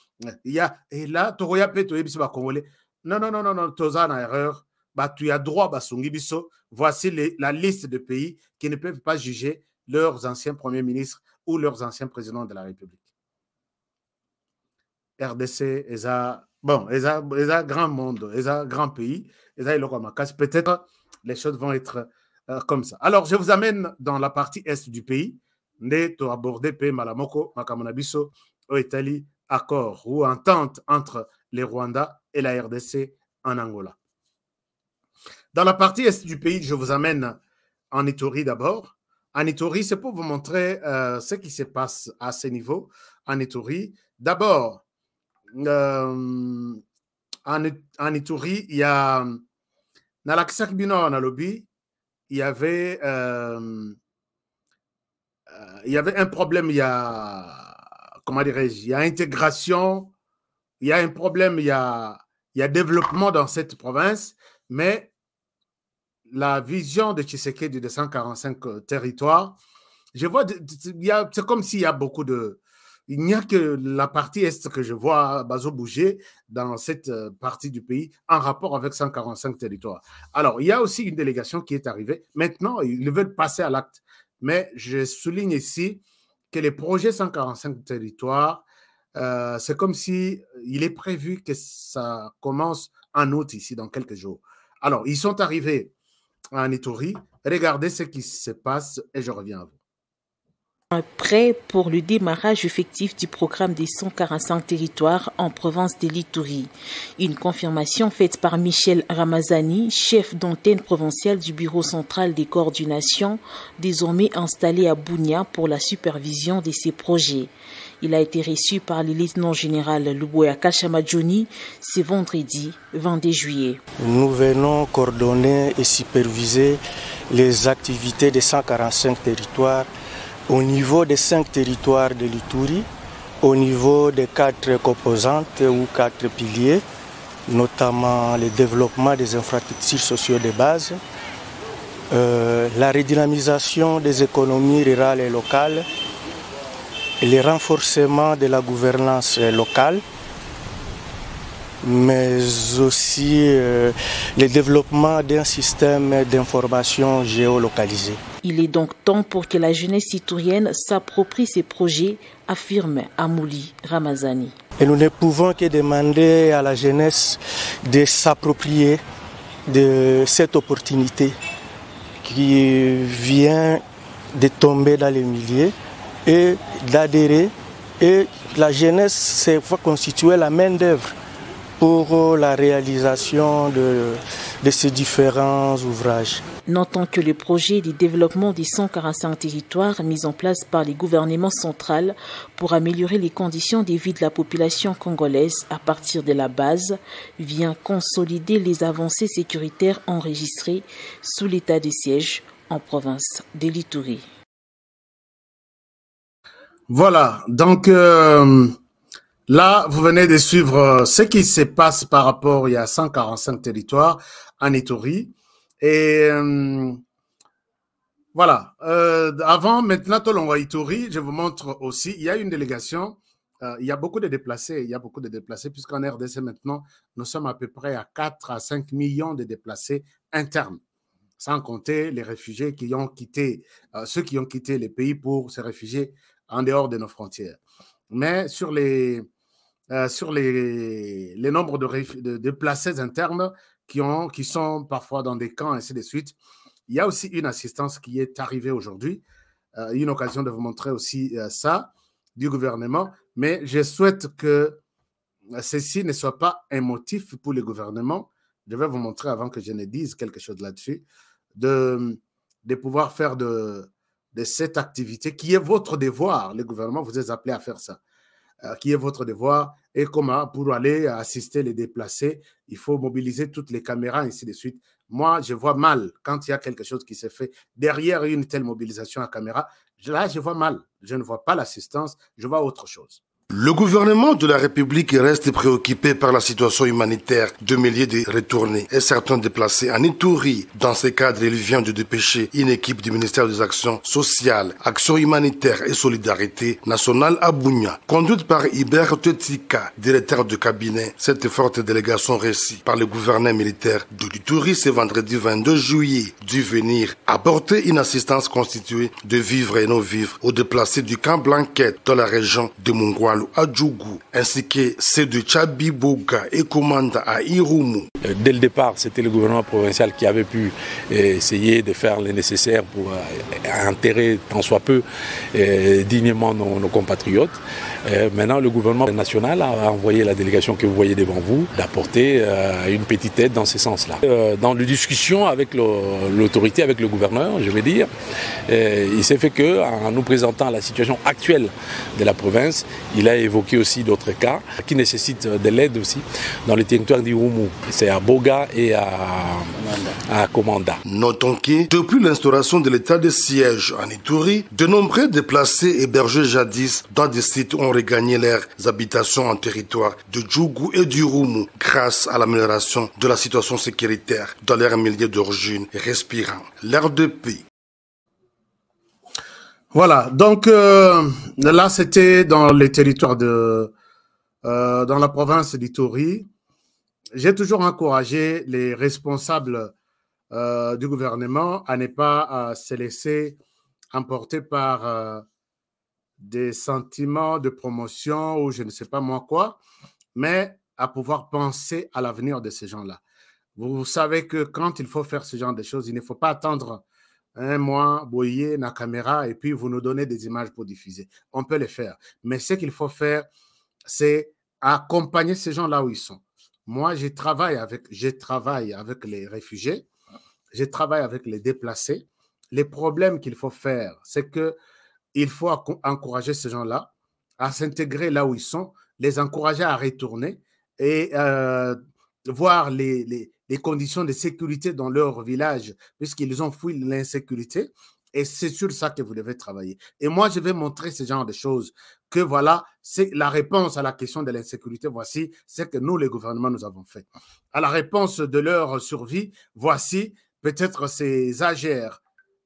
il y a et là tu pe tu ba congolais non non non non non as une erreur bah, tu as droit, bah, biso. voici la liste de pays qui ne peuvent pas juger leurs anciens premiers ministres ou leurs anciens présidents de la République. RDC, ESA, bon, ESA, ESA grand monde, ESA grand pays, ESA et le Peut-être les choses vont être euh, comme ça. Alors, je vous amène dans la partie est du pays. Neto abordé P. Malamoko, accord ou entente entre les Rwandais et la RDC en Angola. Dans la partie est du pays, je vous amène en Ituri d'abord. En Ituri, c'est pour vous montrer euh, ce qui se passe à ce niveau en Ituri. D'abord, en, euh, en il y a dans la lobby, il y avait euh, il y avait un problème. Il y a comment dirais-je Il y a intégration. Il y a un problème. Il y a il y a développement dans cette province, mais la vision de Tshiseke de 245 euh, territoires, je vois, c'est comme s'il y a beaucoup de... Il n'y a que la partie est que je vois Bazo bouger dans cette euh, partie du pays en rapport avec 145 territoires. Alors, il y a aussi une délégation qui est arrivée. Maintenant, ils veulent passer à l'acte. Mais je souligne ici que les projets 145 territoires, euh, c'est comme si il est prévu que ça commence en août ici, dans quelques jours. Alors, ils sont arrivés en Itourie. Regardez ce qui se passe et je reviens à vous prêt pour le démarrage effectif du programme des 145 territoires en province de l'Itourie. Une confirmation faite par Michel Ramazani, chef d'antenne provinciale du Bureau central des coordinations, désormais installé à Bounia pour la supervision de ces projets. Il a été reçu par le lieutenant-général Luboya Kachamadjoni ce vendredi 22 juillet. Nous venons coordonner et superviser les activités des 145 territoires au niveau des 5 territoires de l'Itouri, au niveau des quatre composantes ou quatre piliers, notamment le développement des infrastructures sociales de base, euh, la redynamisation des économies rurales et locales, le renforcement de la gouvernance euh, locale, mais aussi euh, le développement d'un système d'information géolocalisé. Il est donc temps pour que la jeunesse citoyenne s'approprie ces projets, affirme Amouli Ramazani. Et nous ne pouvons que demander à la jeunesse de s'approprier de cette opportunité qui vient de tomber dans les milliers et d'adhérer. Et la jeunesse s'est constituée la main-d'œuvre pour euh, la réalisation de, de, ces différents ouvrages. Notons que le projet de développement des 145 territoires mis en place par les gouvernements centrales pour améliorer les conditions de vie de la population congolaise à partir de la base vient consolider les avancées sécuritaires enregistrées sous l'état de siège en province de l'Itourie. Voilà, donc euh, là, vous venez de suivre euh, ce qui se passe par rapport, il y a 145 territoires en Éthiopie. Et euh, voilà, avant, maintenant, tout en Ituri, je vous montre aussi, il y a une délégation, il y a beaucoup de déplacés, il y a beaucoup de déplacés, puisqu'en RDC maintenant, nous sommes à peu près à 4 à 5 millions de déplacés internes sans compter les réfugiés qui ont quitté, ceux qui ont quitté les pays pour se réfugier en dehors de nos frontières. Mais sur les, euh, sur les, les nombres de, de, déplacés internes qui, ont, qui sont parfois dans des camps, ainsi de suite, il y a aussi une assistance qui est arrivée aujourd'hui. Euh, une occasion de vous montrer aussi euh, ça du gouvernement. Mais je souhaite que ceci ne soit pas un motif pour le gouvernement. Je vais vous montrer avant que je ne dise quelque chose là-dessus, de, de pouvoir faire de, de cette activité qui est votre devoir. Le gouvernement vous est appelé à faire ça. Euh, qui est votre devoir et comment pour aller assister les déplacés, il faut mobiliser toutes les caméras, ainsi de suite. Moi, je vois mal quand il y a quelque chose qui se fait derrière une telle mobilisation à caméra. Là, je vois mal. Je ne vois pas l'assistance, je vois autre chose. Le gouvernement de la République reste préoccupé par la situation humanitaire de milliers de retournés et certains déplacés en Itourie. Dans ce cadre, il vient de dépêcher une équipe du ministère des Actions sociales, Action humanitaire et solidarité nationale à Bougna. Conduite par Hubert Tetika, directeur de cabinet, cette forte délégation récite par le gouverneur militaire de l'Itourie ce vendredi 22 juillet dû venir apporter une assistance constituée de vivres et non-vivres aux déplacés du camp Blanquette dans la région de Mongoil à ainsi que ceux de Chabi et à Irumu. Euh, dès le départ, c'était le gouvernement provincial qui avait pu euh, essayer de faire le nécessaire pour euh, enterrer tant soit peu dignement nos compatriotes. Euh, maintenant, le gouvernement national a envoyé la délégation que vous voyez devant vous d'apporter euh, une petite aide dans ce sens-là. Euh, dans les discussions avec l'autorité, avec le gouverneur, je veux dire, il s'est fait qu'en nous présentant la situation actuelle de la province, il a évoqué aussi d'autres cas qui nécessitent de l'aide aussi dans les territoires d'Irumu. C'est à Boga et à, Komanda. Notons que, depuis l'instauration de l'état de siège en Ituri, de nombreux déplacés hébergés jadis dans des sites ont gagner leurs habitations en territoire de Djougou et du Roumou grâce à l'amélioration de la situation sécuritaire dans leur milieu d'origine respirant. L'air de paix. Voilà, donc euh, là c'était dans les territoires de, euh, dans la province d'Itori. J'ai toujours encouragé les responsables euh, du gouvernement à ne pas se laisser emporter par des sentiments de promotion ou je ne sais pas moi quoi, mais à pouvoir penser à l'avenir de ces gens-là. Vous savez que quand il faut faire ce genre de choses, il ne faut pas attendre un mois, boyer, la caméra, et puis vous nous donnez des images pour diffuser. On peut les faire. Mais ce qu'il faut faire, c'est accompagner ces gens là où ils sont. Moi, je travaille avec, je travaille avec les réfugiés, je travaille avec les déplacés. Les problèmes qu'il faut faire, c'est que il faut encourager ces gens-là à s'intégrer là où ils sont, les encourager à retourner et euh, voir les, conditions de sécurité dans leur village, puisqu'ils ont fui l'insécurité. Et c'est sur ça que vous devez travailler. Et moi, je vais montrer ce genre de choses, que voilà, c'est la réponse à la question de l'insécurité, voici ce que nous, les gouvernements, nous avons fait. À la réponse de leur survie, voici peut-être ces agères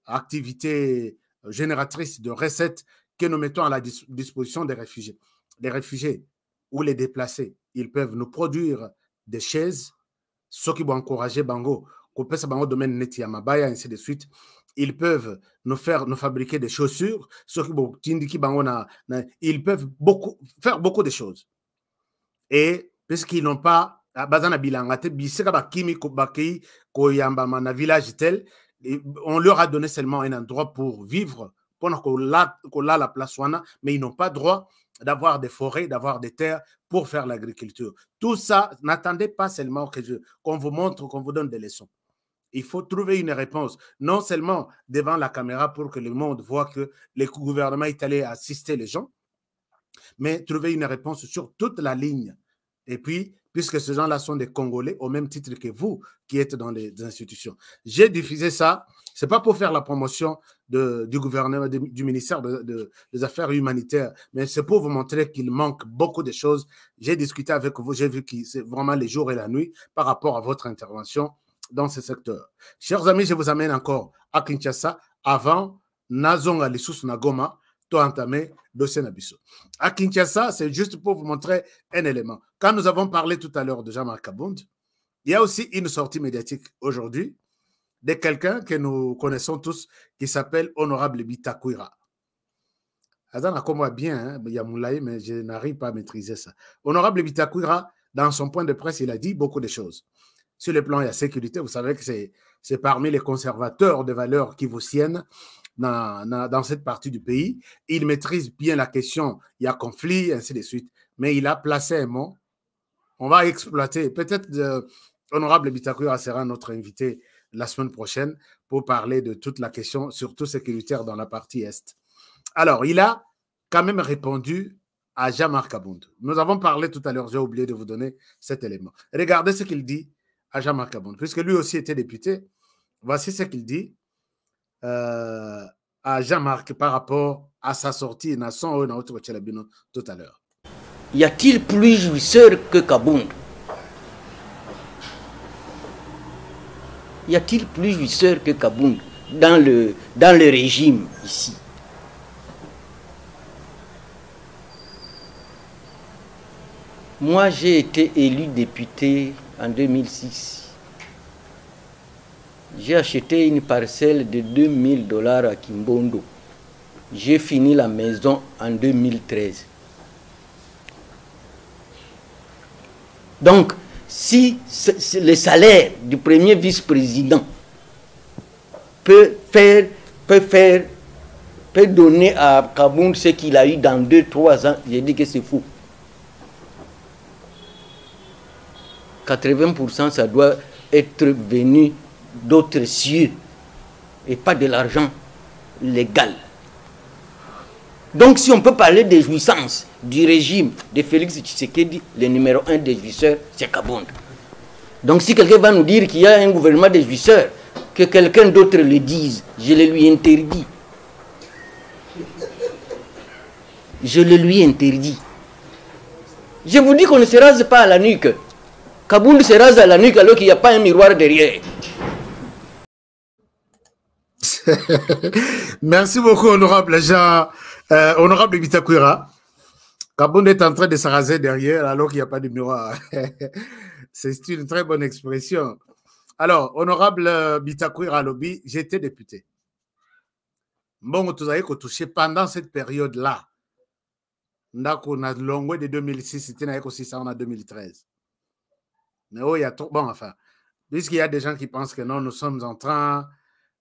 activités génératrice de recettes que nous mettons à la disposition des réfugiés. Les réfugiés ou les déplacés, ils peuvent nous produire des chaises, ceux qui vont encourager Bango, Kopesa Bango domaine et ainsi de suite. Ils peuvent nous faire nous fabriquer des chaussures, ceux qui vont Bango, ils peuvent beaucoup, faire beaucoup de choses. Et puisqu'ils n'ont pas ah, baza na bilanga te bisika bakimi bakei koyambama na village tel on leur a donné seulement un endroit pour vivre, pendant qu'on a, la place mais ils n'ont pas droit d'avoir des forêts, d'avoir des terres pour faire l'agriculture. Tout ça, n'attendez pas seulement qu'on vous montre, qu'on vous donne des leçons. Il faut trouver une réponse, non seulement devant la caméra pour que le monde voit que le gouvernement est allé assister les gens, mais trouver une réponse sur toute la ligne et puis, puisque ces gens-là sont des Congolais, au même titre que vous qui êtes dans les institutions. J'ai diffusé ça, ce n'est pas pour faire la promotion du gouvernement, du ministère des Affaires humanitaires, mais c'est pour vous montrer qu'il manque beaucoup de choses. J'ai discuté avec vous, j'ai vu que c'est vraiment les jours et la nuit par rapport à votre intervention dans ce secteur. Chers amis, je vous amène encore à Kinshasa avant Nazonga na Nagoma toi entamé l'océan Nabisso. À Kinshasa, c'est juste pour vous montrer un élément. Quand nous avons parlé tout à l'heure de Jean-Marc Abound, il y a aussi une sortie médiatique aujourd'hui de quelqu'un que nous connaissons tous qui s'appelle Honorable Bitakuira. comme moi bien, hein, il y a mais je n'arrive pas à maîtriser ça. Honorable Bitakuira, dans son point de presse, il a dit beaucoup de choses. Sur le plan de la sécurité, vous savez que c'est parmi les conservateurs de valeurs qui vous siennent dans, cette partie du pays. Il maîtrise bien la question. Il y a conflit, ainsi de suite. Mais il a placé un mot. On va exploiter. Peut-être euh, Honorable Bitakura sera notre invité la semaine prochaine pour parler de toute la question, surtout sécuritaire, dans la partie Est. Alors, il a quand même répondu à Jean-Marc Nous avons parlé tout à l'heure, j'ai oublié de vous donner cet élément. Regardez ce qu'il dit à Jean-Marc puisque lui aussi était député. Voici ce qu'il dit euh, à Jean-Marc par rapport à sa sortie na son tout à l'heure y a-t-il plus jouisseur que Kaboum Y a-t-il plus jouisseur que Kaboum dans le, dans le régime ici Moi, j'ai été élu député en 2006 j'ai acheté une parcelle de 2000 dollars à Kimbondo. J'ai fini la maison en 2013. Donc, si le salaire du premier vice-président peut faire, peut faire, peut donner à Kaboun ce qu'il a eu dans 2-3 ans, j'ai dit que c'est fou. 80%, ça doit être venu d'autres cieux et pas de l'argent légal. Donc si on peut parler des jouissances du régime de Félix Tshisekedi, le numéro un des jouisseurs, c'est Kabonde. Donc si quelqu'un va nous dire qu'il y a un gouvernement des jouisseurs, que quelqu'un d'autre le dise, je le lui interdis. Je le lui interdis. Je vous dis qu'on ne se rase pas à la nuque. Kabound se rase à la nuque alors qu'il n'y a pas un miroir derrière. Merci beaucoup, honorable Jean, euh, honorable Bitakuira. carbon est en train de se raser derrière alors qu'il n'y a pas de miroir. C'est une très bonne expression. Alors, honorable Bitakuira euh, Lobby, j'étais député. Bon, vous avez touché pendant cette période-là. On a longue de 2006, c'était aussi ça en 2013. Mais oh, il y a trop. Bon, enfin, puisqu'il y a des gens qui pensent que non, nous sommes en train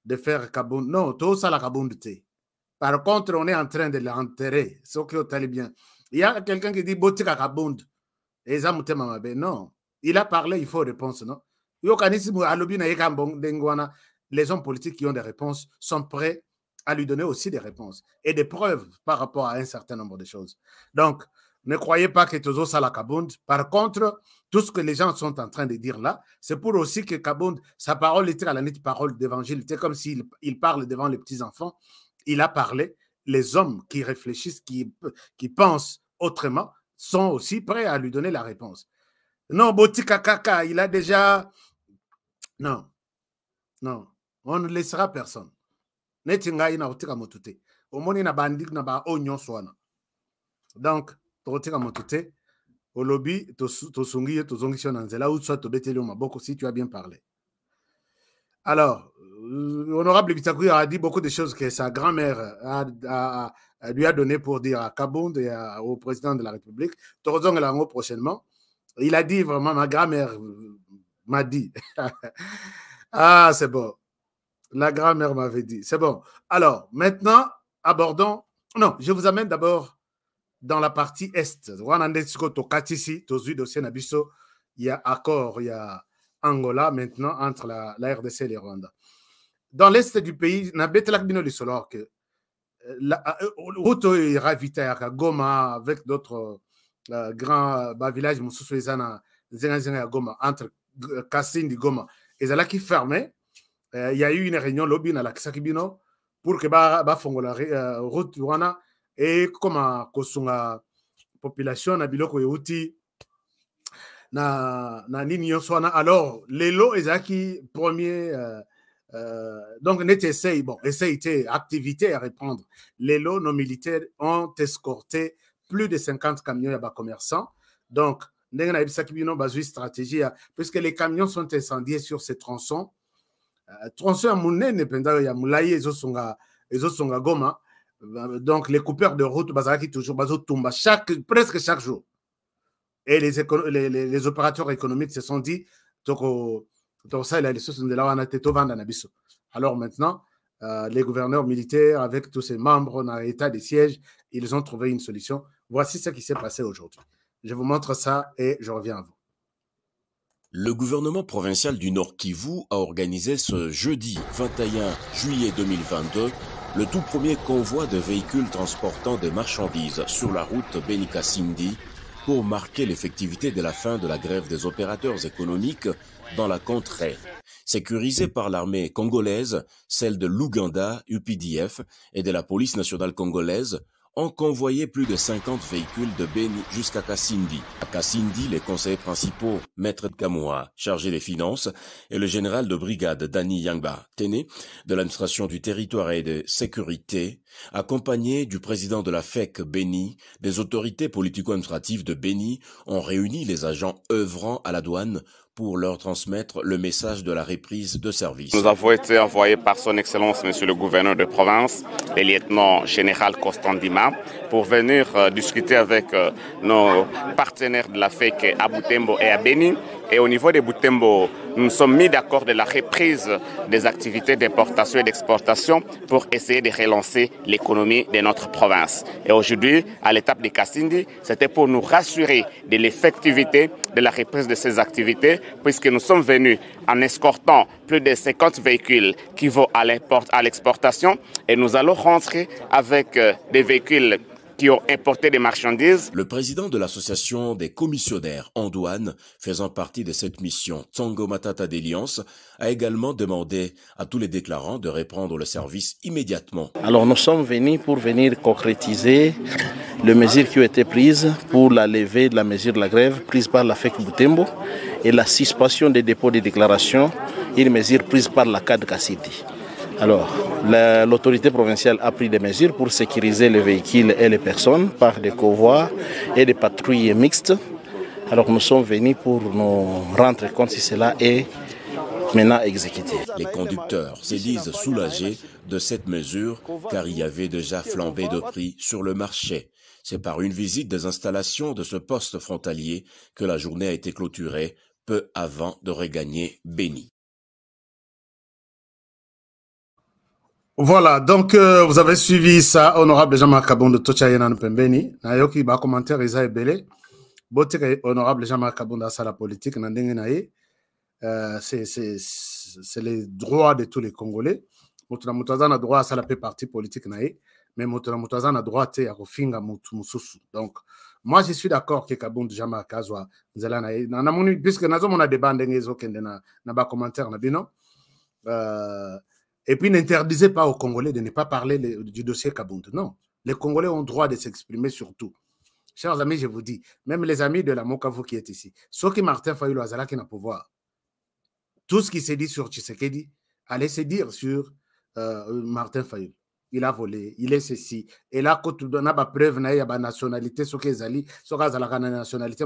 de faire Kabound, Non, tout ça, la Par contre, on est en train de l'enterrer. Ce que est bien. Il y a quelqu'un qui dit Botika Kabound, Et Non. Il a parlé, il faut réponse, non? Les hommes politiques qui ont des réponses sont prêts à lui donner aussi des réponses et des preuves par rapport à un certain nombre de choses. Donc, ne croyez pas que la Par contre, tout ce que les gens sont en train de dire là, c'est pour aussi que Kabound, sa parole était à la nette parole d'évangile. C'était comme s'il il parle devant les petits-enfants. Il a parlé. Les hommes qui réfléchissent, qui, qui pensent autrement, sont aussi prêts à lui donner la réponse. Non, Botika Kaka, il a déjà... Non, non, on ne laissera personne. Donc, olobi tu si tu as bien parlé alors l'honorable euh, Bitakoui a dit beaucoup de choses que sa grand-mère lui a donné pour dire à Kabound et au président de la République, prochainement. Il a dit vraiment, ma grand-mère euh, m'a dit. ah, c'est bon. La grand-mère m'avait dit. C'est bon. Alors, maintenant, abordons. Non, je vous amène d'abord dans la partie est wana nde siko tokati si tozwi dossier na biso ya accord ya angola maintenant entre la, la rdc et le rwanda dans l'est du pays nabetelaki bino lisolo or ke euh, euh, route oyo eravitayaka goma avec d'autres uh, grand bavillage mosusu eza na nzengazenga ya goma entre euh, kasindi goma ezalaki ferme uh, ya eu une réunion lobi nalakisaki bino pour ke bafongola ba route wana ekoma kosunga population na biloko euti na, na nini nyonso wana alors lelo ezalaki premier euh, euh, donc neti essai bon essai te activité à répondre lelo nos militaires ont escorté plus de 50 camions ya bacommerçants donc ndenge nayebisaki bino bazwi stratégie ya puisque les camions sont incendiés sur ces tronçons euh, tronçon ya monene mpenza ya molai ezosonga ezosonga goma Bah, donc les coupeurs de route, Bazaraki toujours tomba bah, chaque, presque chaque jour. Et les, les, opérateurs économiques se sont dit, alors maintenant, euh, les gouverneurs militaires, avec tous ses membres dans l'état des sièges, ils ont trouvé une solution. Voici ce qui s'est passé aujourd'hui. Je vous montre ça et je reviens à vous. Le gouvernement provincial du Nord Kivu a organisé ce jeudi 21 juillet 2022 le tout premier convoi de véhicules transportant des marchandises sur la route Benika-Sindi pour marquer l'effectivité de la fin de la grève des opérateurs économiques dans la contrée. Sécurisé par l'armée congolaise, celle de l'Ouganda, UPDF, et de la police nationale congolaise, ont convoyé plus de 50 véhicules de Beni jusqu'à Kassindi. À Kassindi, les conseillers principaux, Maître Kamoa, chargé des finances, et le général de brigade Dani Yangba Tene, de l'administration du territoire et de sécurité, accompagnés du président de la FEC Béni, des autorités politico-administratives de Beni, ont réuni les agents œuvrant à la douane pour leur transmettre le message de la reprise de service. Nous avons été envoyés par son Excellence Monsieur le Gouverneur de province, le lieutenant général Costandima, pour venir euh, discuter avec euh, nos partenaires de la FEC à et à Béni et au niveau des Boutembo, nous nous sommes mis d'accord de la reprise des activités d'importation et d'exportation pour essayer de relancer l'économie de notre province. Et aujourd'hui, à l'étape de Kassindi, c'était pour nous rassurer de l'effectivité de la reprise de ces activités, puisque nous sommes venus en escortant plus de 50 véhicules qui vont à l'exportation et nous allons rentrer avec euh, des véhicules importé des marchandises. Le président de l'association des commissionnaires en douane, faisant partie de cette mission Tsongo Matata d'Eliance, a également demandé à tous les déclarants de reprendre le service immédiatement. Alors nous sommes venus pour venir concrétiser les mesures qui ont été prises pour la levée de la mesure de la grève prise par la FEC Boutembo et la suspension des dépôts de déclarations, une mesure prise par la CAD City. Alors, l'autorité provinciale a pris des mesures pour sécuriser les véhicules et les personnes par des convois et des patrouilles mixtes. Alors, nous sommes venus pour nous rendre compte si cela est maintenant exécuté. Les conducteurs se disent soulagés de cette mesure car il y avait déjà flambé de prix sur le marché. C'est par une visite des installations de ce poste frontalier que la journée a été clôturée peu avant de regagner Béni. Voilà, donc euh, vous avez suivi ça, honorable Jean-Marc Kabon de Tochayenan Pembeni. Nayoki ba commentaire Isa Ebele. Botek honorable Marc Kabon à la politique, euh, c'est les droits de tous les Congolais. Mutuna Mutazana a droit à la paix partie politique nae, mais Mutuna Mutazana a droit à Rofinga Mutu Donc, moi je suis d'accord que Kabon Benjamin Kazwa Zelana na na moni puisque nazo mona débat ndenge zo kende na na ba commentaire na bino. Euh, et puis n'interdisez pas aux Congolais de ne pas parler du dossier Kabound. Non, les Congolais ont droit de s'exprimer sur tout. Chers amis, je vous dis, même les amis de la Mokavu qui est ici, ce que Martin Fayulu Azala qui n'a pouvoir, tout ce qui s'est dit sur Tshisekedi, allez se dire sur euh, Martin Fayulu. Il a volé, il est ceci. Et là, quand on a la preuve, il y a la nationalité, ce qui est ce qui ont la nationalité,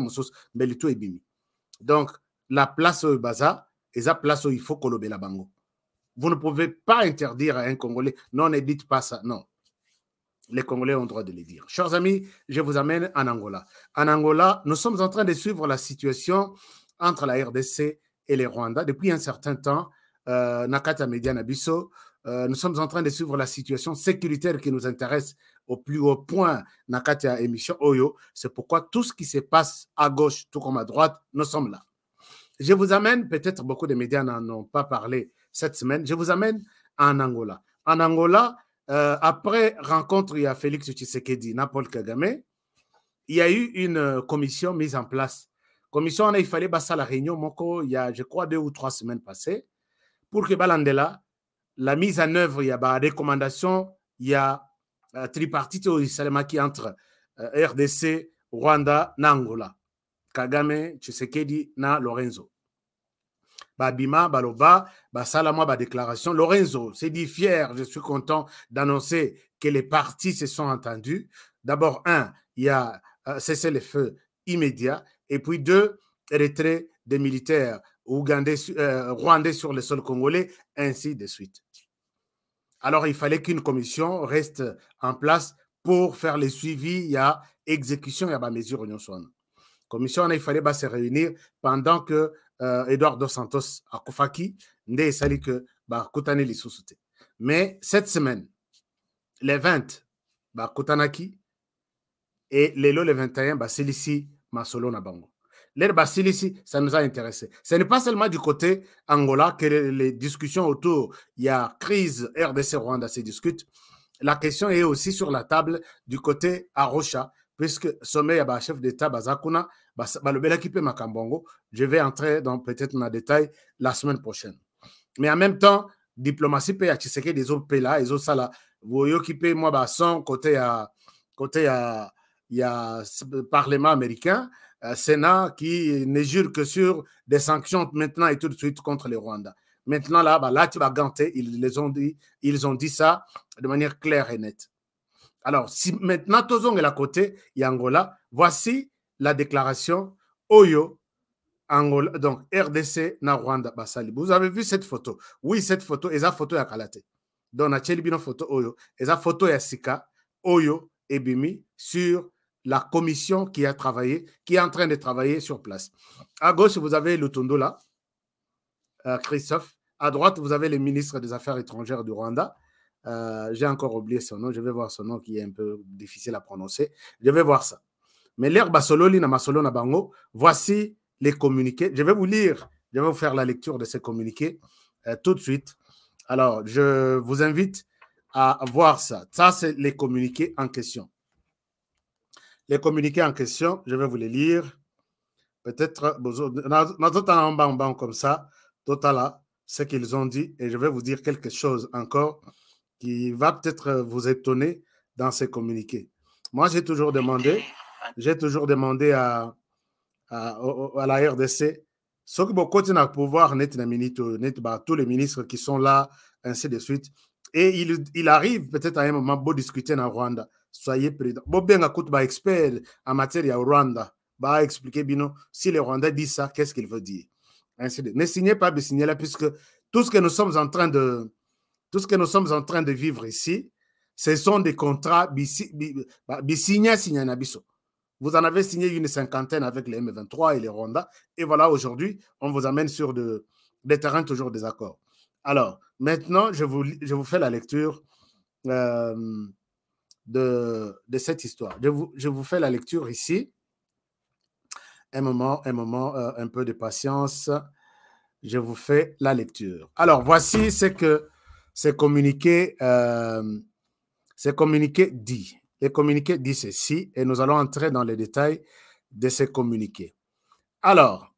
mais le tout est bimi. Donc, la place au Baza, et la place où il faut colober la bango. Vous ne pouvez pas interdire à un Congolais, non, ne dites pas ça, non. Les Congolais ont le droit de le dire. Chers amis, je vous amène en Angola. En Angola, nous sommes en train de suivre la situation entre la RDC et les Rwanda depuis un certain temps. Euh, Nakata Media bisso euh, nous sommes en train de suivre la situation sécuritaire qui nous intéresse au plus haut point Nakata émission Oyo. C'est pourquoi tout ce qui se passe à gauche, tout comme à droite, nous sommes là. Je vous amène, peut-être beaucoup de médias n'en ont pas parlé, cette semaine. Je vous amène en Angola. En Angola, euh, après rencontre, il y a Félix Tshisekedi, Napoléon Kagame, il y a eu une euh, commission mise en place. Commission, il fallait passer la réunion, Moko, il y a, je crois, deux ou trois semaines passées, pour que Balandela, la mise en œuvre, il y a des bah, recommandations, il y a euh, tripartite au qui entre RDC, Rwanda, Angola. Kagame, Tshisekedi, na Lorenzo. Babima, Baloba, Salama, déclaration. Lorenzo s'est dit fier, je suis content d'annoncer que les partis se sont entendus. D'abord, un, il y a euh, cessé les feux immédiat. Et puis deux, retrait des militaires ougandais, euh, rwandais sur le sol congolais, ainsi de suite. Alors, il fallait qu'une commission reste en place pour faire les suivis. Il y a exécution, il y a mesure, Union Commission, il fallait bah, se réunir pendant que euh, Eduardo Santos à Koufaki, Nde que bah, Mais cette semaine, les 20, bah, Koutanaki, et les les 21, bah, Silici, Masolo Nabango. L'air Basilici, ça nous a intéressé. Ce n'est pas seulement du côté Angola que les, discussions autour, il y a crise RDC Rwanda se discutent. La question est aussi sur la table du côté Arusha, puisque sommet un bah, chef d'État Bazakuna, bah, bah, je vais entrer dans peut-être un détail la semaine prochaine mais en même temps diplomatie pays les là, Vous voyez, vous y moi bah son côté à euh, côté euh, a le parlement américain euh, sénat qui ne jure que sur des sanctions maintenant et tout de suite contre les rwanda maintenant là bah, là tu vas ganter ils les ont dit ils ont dit ça de manière claire et nette alors si maintenant à côté Angola voici la déclaration Oyo, Angola, donc RDC na Rwanda basali. Vous avez vu cette photo. Oui, cette photo, et la photo à kalate. Donc photo Oyo, et la photo Sika, Oyo Bimi sur la commission qui a travaillé, qui est en train de travailler sur place. À gauche, vous avez le là, euh, Christophe. À droite, vous avez le ministre des Affaires étrangères du Rwanda. Euh, j'ai encore oublié son nom. Je vais voir son nom qui est un peu difficile à prononcer. Je vais voir ça. Mais l'air Basololi na Bango, voici les communiqués. Je vais vous lire, je vais vous faire la lecture de ces communiqués euh, tout de suite. Alors, je vous invite à voir ça. Ça, c'est les communiqués en question. Les communiqués en question, je vais vous les lire. Peut-être, comme ça, total ce qu'ils ont dit, et je vais vous dire quelque chose encore qui va peut-être vous étonner dans ces communiqués. Moi, j'ai toujours demandé j'ai toujours demandé à, à, la RDC, ce que pouvoir, euh, bah, tous les ministres qui sont là, ainsi de suite. Et il, il arrive peut-être à un moment pour discuter en Rwanda. Soyez prudents. Bobien Akutba, expert en matière au Rwanda, va bah, expliquer si le Rwanda dit ça, qu'est-ce qu'il veut dire. Ainsi de, ne signez pas de signer là, puisque tout ce que nous sommes en train de, tout ce que nous sommes en train de vivre ici, ce sont des contrats bisignés, bah, signés vous en avez signé une cinquantaine avec les M23 et les Rwanda. Et voilà, aujourd'hui, on vous amène sur des terrains toujours désaccords. Alors, maintenant, je vous, je vous fais la lecture euh, de, cette histoire. Je vous, fais la lecture ici. Un moment, un moment, euh, un peu de patience. Je vous fais la lecture. Alors, voici ce que ces euh, communiqué dit. Les communiqué dit ceci et nous allons entrer dans les détails de ces communiqués. Alors,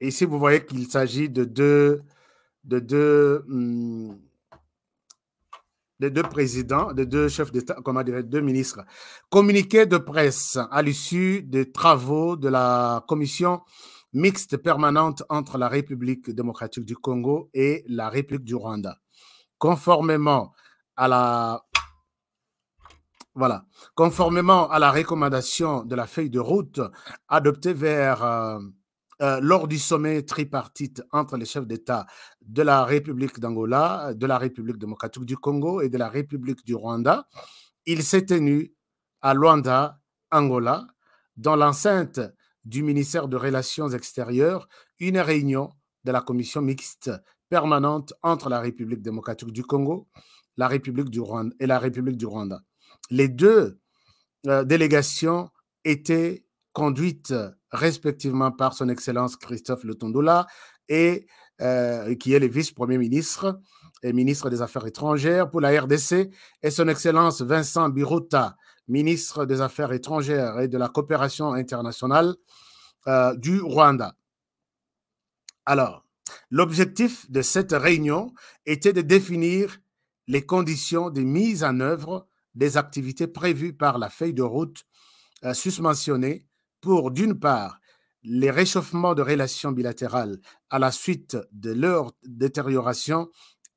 ici, vous voyez qu'il s'agit de deux, de deux, hmm, deux présidents, de deux chefs d'État, comment dire, deux ministres. Communiqué de presse à l'issue des travaux de la commission mixte permanente entre la République démocratique du Congo et la République du Rwanda. Conformément à la voilà. Conformément à la recommandation de la feuille de route adoptée vers, euh, euh, lors du sommet tripartite entre les chefs d'État de la République d'Angola, de la République démocratique du Congo et de la République du Rwanda, il s'est tenu à Luanda, Angola, dans l'enceinte du ministère des Relations extérieures, une réunion de la commission mixte permanente entre la République démocratique du Congo la République du Rwanda, et la République du Rwanda les deux euh, délégations étaient conduites respectivement par son Excellence Christophe Le et euh, qui est le vice-premier ministre et ministre des Affaires étrangères pour la RDC, et son Excellence Vincent Birota, ministre des Affaires étrangères et de la coopération internationale euh, du Rwanda. Alors, l'objectif de cette réunion était de définir les conditions de mise en œuvre des activités prévues par la feuille de route euh, susmentionnée pour, d'une part, les réchauffements de relations bilatérales à la suite de leur détérioration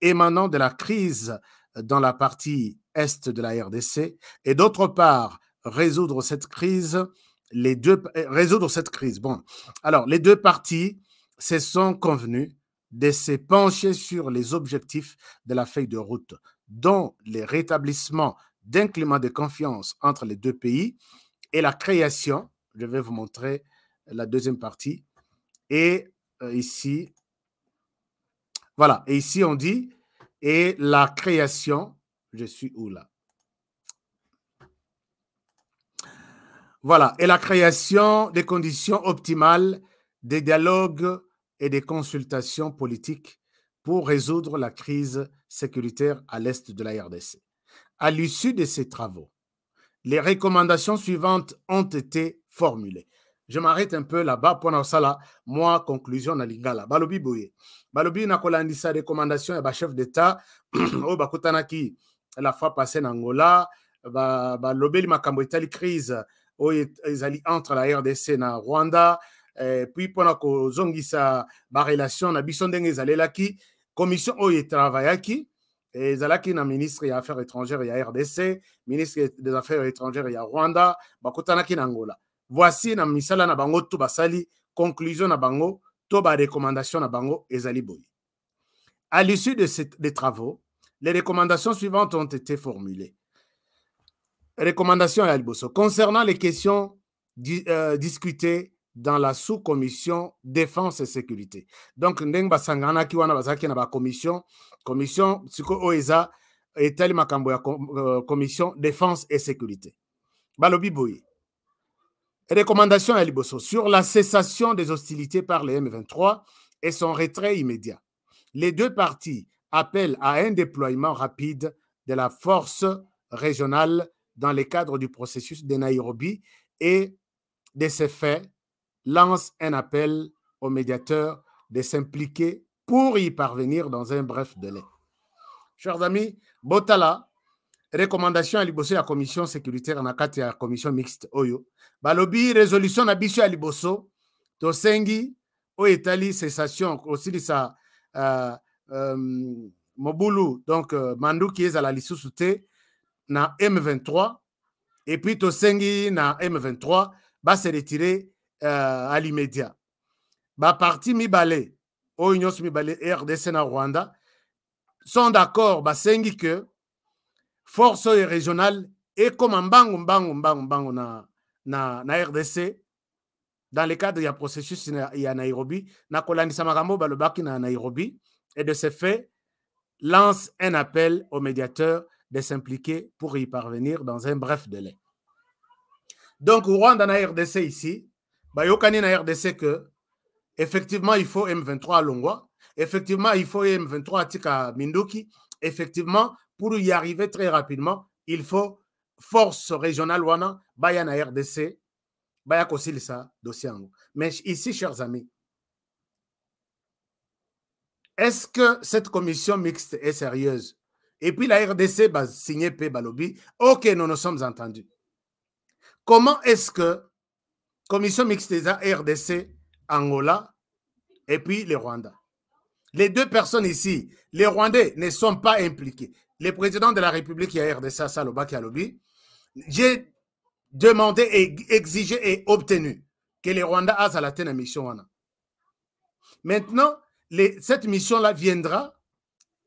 émanant de la crise dans la partie est de la RDC et d'autre part résoudre cette crise les deux euh, résoudre cette crise bon alors les deux parties se sont convenues de se pencher sur les objectifs de la feuille de route dont les rétablissements d'un climat de confiance entre les deux pays et la création, je vais vous montrer la deuxième partie, et euh, ici, voilà, et ici on dit, et la création, je suis où là Voilà, et la création des conditions optimales des dialogues et des consultations politiques pour résoudre la crise sécuritaire à l'est de la RDC. À l'issue de ces travaux, les recommandations suivantes ont été formulées. Je m'arrête un peu là-bas pour la moi conclusion na lingala. Balobi boye. Balobi na kolandisa recommandation ya ba chef d'État o bakutanaki la fois passée en Angola ba balobeli makambo etali crise oyo ezali entre la RDC na Rwanda ko eh, puis sa ba relation na biso ndenge ezalelaki commission oyo e travailaki. Et ezalaki na ministre des affaires étrangères a RDC ministre des affaires étrangères a Rwanda qui na Angola voici na misala na bango to basali conclusion na bango to ba recommandation na bango ezali boy à l'issue de ces, des travaux les recommandations suivantes ont été formulées recommandation ya liboso concernant les questions euh, discutées dans la sous-commission défense et sécurité. Donc Ndengba Sangana qui wana basaki na ba commission commission OESA, euh, commission défense et sécurité. Balobi Recommandation à Liboso sur la cessation des hostilités par les M23 et son retrait immédiat. Les deux parties appellent à un déploiement rapide de la force régionale dans le cadre du processus de Nairobi et de ces faits lance un appel aux médiateurs de s'impliquer pour y parvenir dans un bref délai. Chers amis, Botala, recommandation à liboso la commission sécuritaire à à la commission mixte oyo balobi résolution na biso à liboso tosengi cessation aussi euh, euh, mobulu donc euh, qui est à la te na m23 et puis tosengi na m23 retirer euh, à l'immédiat baparti au Union mi balé rdc na rwanda sont d'accord sengi que force régionale et comme mbangu mbangu mbangu mbangu na, na, na rdc dans le cadre ya processus y ya nairobi na kolandisa makambo balobaki na nairobi et de ce fait lance un appel aux médiateurs de s'impliquer pour y parvenir dans un bref délai donc rwanda na rdc ici rdc effectivement il faut m23 à Longwa, effectivement il faut m23 Tika-Mindouki. effectivement pour y arriver très rapidement il faut force régionale wana baya rdc baya ça, dossier mais ici chers amis est-ce que cette commission mixte est sérieuse et puis la rdc va signer p balobi ok nous nous sommes entendus comment est-ce que commission mixte RDC, Angola et puis les Rwanda. Les deux personnes ici, les Rwandais ne sont pas impliqués. Le président de la République a RDC, Saloba lobby. j'ai demandé et exigé et obtenu que les Rwandais aient à la tête mission. Maintenant, cette mission-là viendra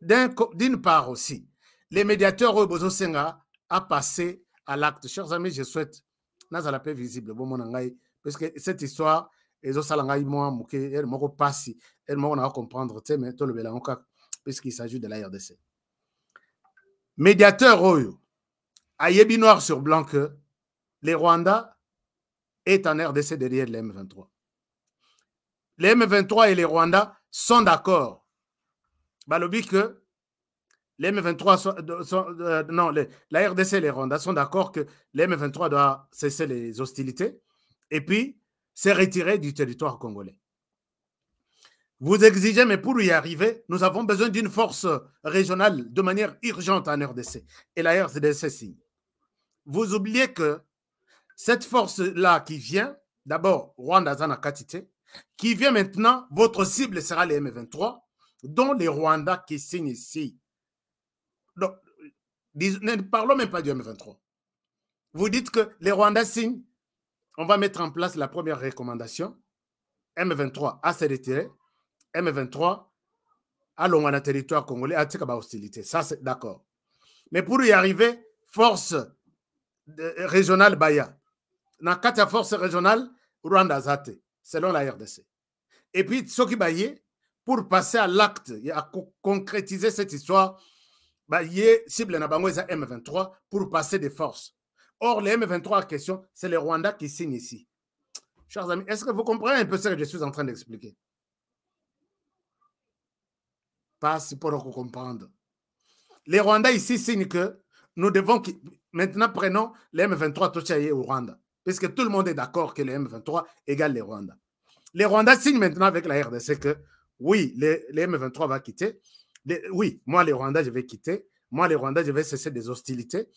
d'une part aussi. Les médiateurs Bozo Senga a passé à l'acte. Chers amis, je souhaite, ayez la paix visible. Bon, parce que cette histoire salangai moi mwa elle m'a moko elle mais comprendre le parce qu'il s'agit de la rdc médiateur oyo oh noir sur blanc que le rwanda est en rdc derrière les m23 les m23 et les rwanda sont d'accord balobi que les M23 euh, euh, non, la RDC et les Rwanda sont d'accord que les M23 doivent cesser les hostilités et puis c'est retiré du territoire congolais. Vous exigez, mais pour y arriver, nous avons besoin d'une force régionale de manière urgente en RDC. Et la RDC signe. Vous oubliez que cette force-là qui vient, d'abord Rwanda Katite, qui vient maintenant, votre cible sera les M23, dont les Rwandais qui signent ici. ne parlons même pas du M23. Vous dites que les Rwandais signent on va mettre en place la première recommandation. M23 à se retirer. M23 à le territoire congolais, à hostilité. Ça, c'est d'accord. Mais pour y arriver, force euh, régionale Baya. Dans quatre forces régionales, Rwanda Zate, selon la RDC. Et puis, ce qui pour passer à l'acte et à concrétiser cette histoire, il y a cible M23 pour passer des forces. Or, les M23 en question, c'est les Rwanda qui signent ici. Chers amis, est-ce que vous comprenez un peu ce que je suis en train d'expliquer Pas si pour comprendre. Les Rwandais ici signent que nous devons maintenant prenons les M23 touchés au Rwanda, puisque tout le monde est d'accord que les M23 égale les Rwanda. Les Rwandais signent maintenant avec la RDC que oui, les, M23 va quitter. oui, moi les Rwanda je vais quitter. Moi les Rwanda je vais cesser des hostilités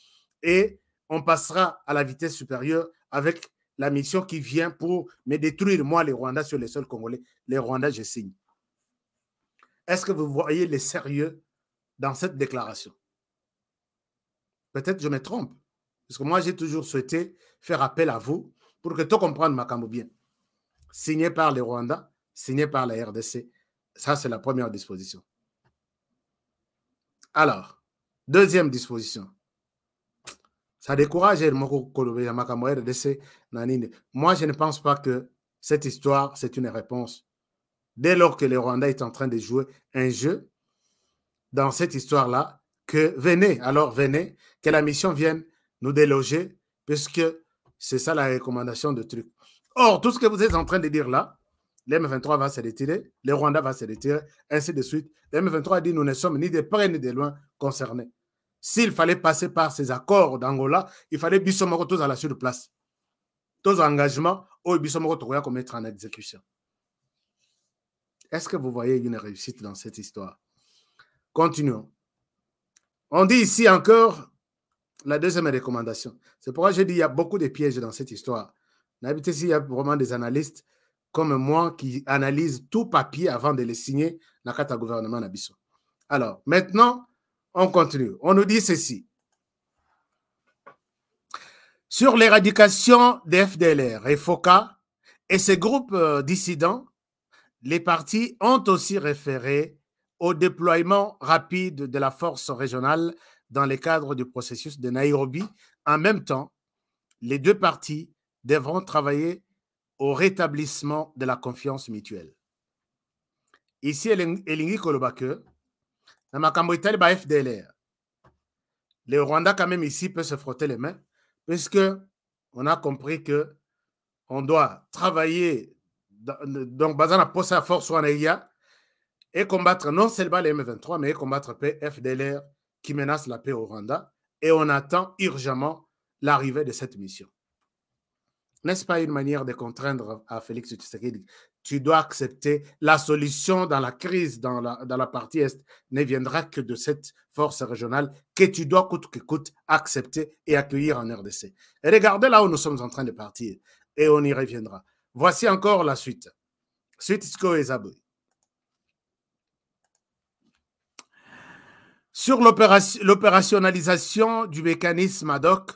et on passera à la vitesse supérieure avec la mission qui vient pour me détruire, moi, les Rwandais, sur les sols congolais. Les Rwandais, je signe. Est-ce que vous voyez le sérieux dans cette déclaration Peut-être je me trompe, parce que moi, j'ai toujours souhaité faire appel à vous pour que tout comprenne Macambo, bien. Signé par les Rwandais, signé par la RDC. Ça, c'est la première disposition. Alors, deuxième disposition ça décourage Moko Nanine. Moi, je ne pense pas que cette histoire, c'est une réponse. Dès lors que le Rwanda est en train de jouer un jeu dans cette histoire-là, que venez, alors venez, que la mission vienne nous déloger, puisque c'est ça la recommandation de truc. Or, tout ce que vous êtes en train de dire là, l'M23 va se retirer, le Rwanda va se retirer, ainsi de suite. L'M23 dit nous ne sommes ni de près ni de loin concernés. S'il fallait passer par ces accords d'Angola, il fallait Bissomoro tous à la de place. Tous engagements, au oh, Bissomoro Toya qu'on mettre en exécution. Est-ce que vous voyez une réussite dans cette histoire Continuons. On dit ici encore la deuxième recommandation. C'est pourquoi je dit qu'il y a beaucoup de pièges dans cette histoire. N'habitez y a vraiment des analystes comme moi qui analysent tout papier avant de les signer dans le gouvernement Nabiso. Alors, maintenant, on continue. On nous dit ceci. Sur l'éradication des FDLR et FOCA et ces groupes euh, dissidents, les partis ont aussi référé au déploiement rapide de la force régionale dans le cadre du processus de Nairobi. En même temps, les deux parties devront travailler au rétablissement de la confiance mutuelle. Ici, Elingi Kolobake, la le FDLR le Rwanda quand même ici peut se frotter les mains puisque on a compris que on doit travailler donc basant la poste à force et combattre non seulement les M23 mais combattre FDLR qui menace la paix au Rwanda et on attend urgemment l'arrivée de cette mission. N'est-ce pas une manière de contraindre à Félix Tshisekedi tu dois accepter la solution dans la crise dans la, dans la partie Est ne viendra que de cette force régionale que tu dois coûte que coûte accepter et accueillir en RDC. Et regardez là où nous sommes en train de partir et on y reviendra. Voici encore la suite. Suite Sko et Sur l'opérationnalisation du mécanisme ad hoc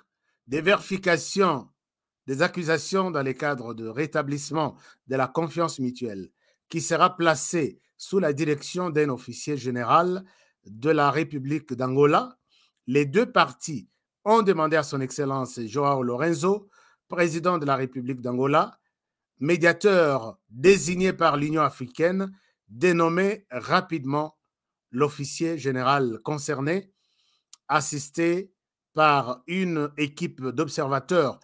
des vérifications des accusations dans le cadre de rétablissement de la confiance mutuelle, qui sera placée sous la direction d'un officier général de la République d'Angola, les deux parties ont demandé à son Excellence Joao Lorenzo, président de la République d'Angola, médiateur désigné par l'Union africaine, dénommer rapidement l'officier général concerné, assisté par une équipe d'observateurs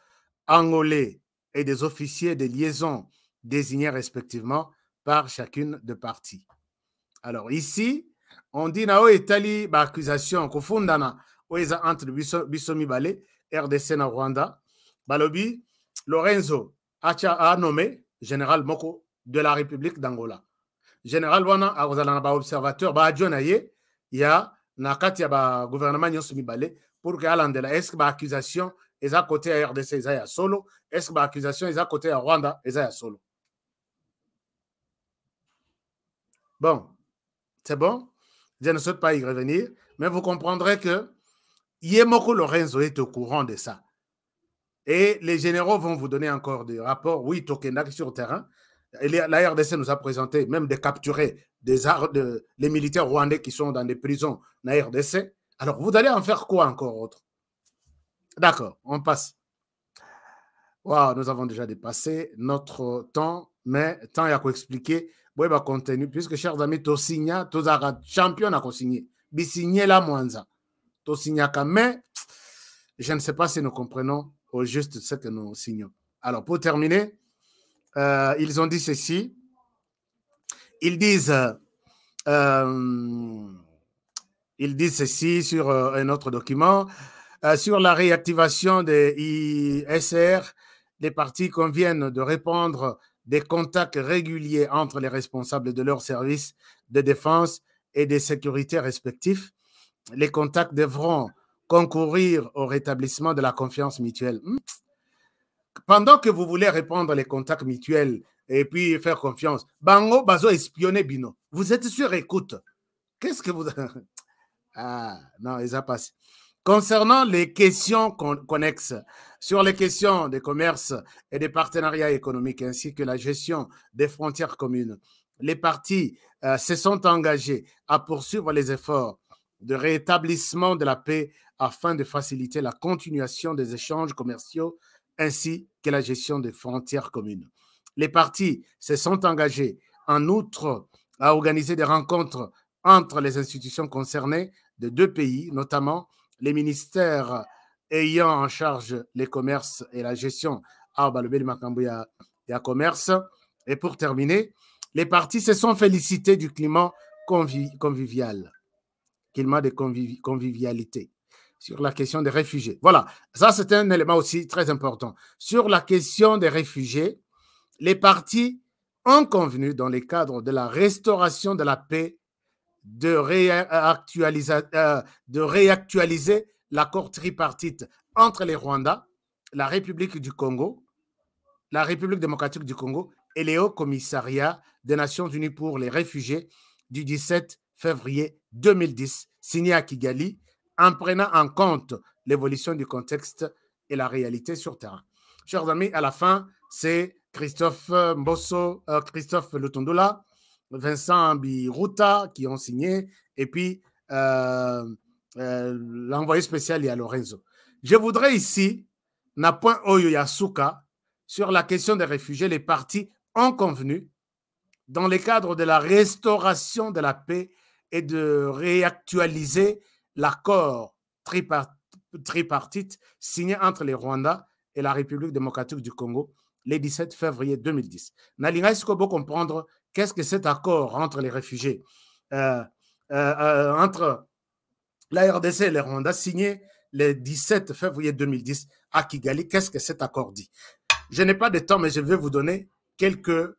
angolais et des officiers de liaison désignés respectivement par chacune des parties. Alors ici, on dit nao etali ba accusation kofundana oeza entre Bisomi Balé RDC na Rwanda balobi Lorenzo acha a nommé général moko de la République d'Angola. Général wana a na ba observateur ba adjoint ya na ya ba gouvernement pour que alandela est-ce ba accusation ils ont côté à rdc sont à solo Est-ce ma que accusation, ils ont côté à rwanda sont à solo bon c'est bon je ne souhaite pas y revenir mais vous comprendrez que Yemoko Lorenzo est au courant de ça. Et les généraux vont vous donner encore des rapports. Oui, Tokendak sur terrain. la RDC nous a présenté même de capturer des les militaires rwandais qui sont dans des prisons, dans la RDC. Alors, vous allez en faire quoi encore autre D'accord, on passe. Waouh, nous avons déjà dépassé notre temps, mais tant il y a qu'à expliquer. Oui, bah, continue, puisque, chers amis, Tosigna, Tozara, champion à consigner. Bissigné la Mwanza. Tosigna, mais je ne sais pas si nous comprenons au juste ce que nous signons. Alors, pour terminer, euh, ils ont dit ceci. Ils disent, euh, euh, ils disent ceci sur un autre document. Euh, sur la réactivation des ISR, les parties conviennent de répondre des contacts réguliers entre les responsables de leurs services de défense et de sécurité respectifs. Les contacts devront concourir au rétablissement de la confiance mutuelle. Hmm. Pendant que vous voulez répondre les contacts mutuels et puis faire confiance, Bango Bazo Bino. Vous êtes sur écoute. Qu'est-ce que vous. Ah, non, ils a passé. Concernant les questions connexes sur les questions des commerces et des partenariats économiques ainsi que la gestion des frontières communes, les partis euh, se sont engagés à poursuivre les efforts de rétablissement de la paix afin de faciliter la continuation des échanges commerciaux ainsi que la gestion des frontières communes. Les partis se sont engagés en outre à organiser des rencontres entre les institutions concernées de deux pays, notamment les ministères ayant en charge les commerces et la gestion. à Balobé et à commerce. Et pour terminer, les partis se sont félicités du climat convivial, climat de convivialité sur la question des réfugiés. Voilà, ça c'est un élément aussi très important. Sur la question des réfugiés, les partis ont convenu dans le cadre de la restauration de la paix de, réactualiser, euh, de réactualiser l'accord tripartite entre les Rwandais, la République du Congo, la République démocratique du Congo et les hauts commissariats des Nations Unies pour les réfugiés du 17 février 2010, signé à Kigali, en prenant en compte l'évolution du contexte et la réalité sur terrain. Chers amis, à la fin, c'est Christophe Mbosso, euh, Christophe Lutondoula, Vincent Biruta qui ont signé, et puis euh, euh, l'envoyé spécial il y Lorenzo. Je voudrais ici, n'a point Oyo sur la question des réfugiés, les partis ont convenu, dans le cadre de la restauration de la paix et de réactualiser l'accord tripartite signé entre les Rwanda et la République démocratique du Congo le 17 février 2010. vous pas comprendre Qu'est-ce que cet accord entre les réfugiés, euh, euh, euh, entre la RDC et les Rwanda, signé le 17 février 2010 à Kigali, qu'est-ce que cet accord dit Je n'ai pas de temps, mais je vais vous donner quelques,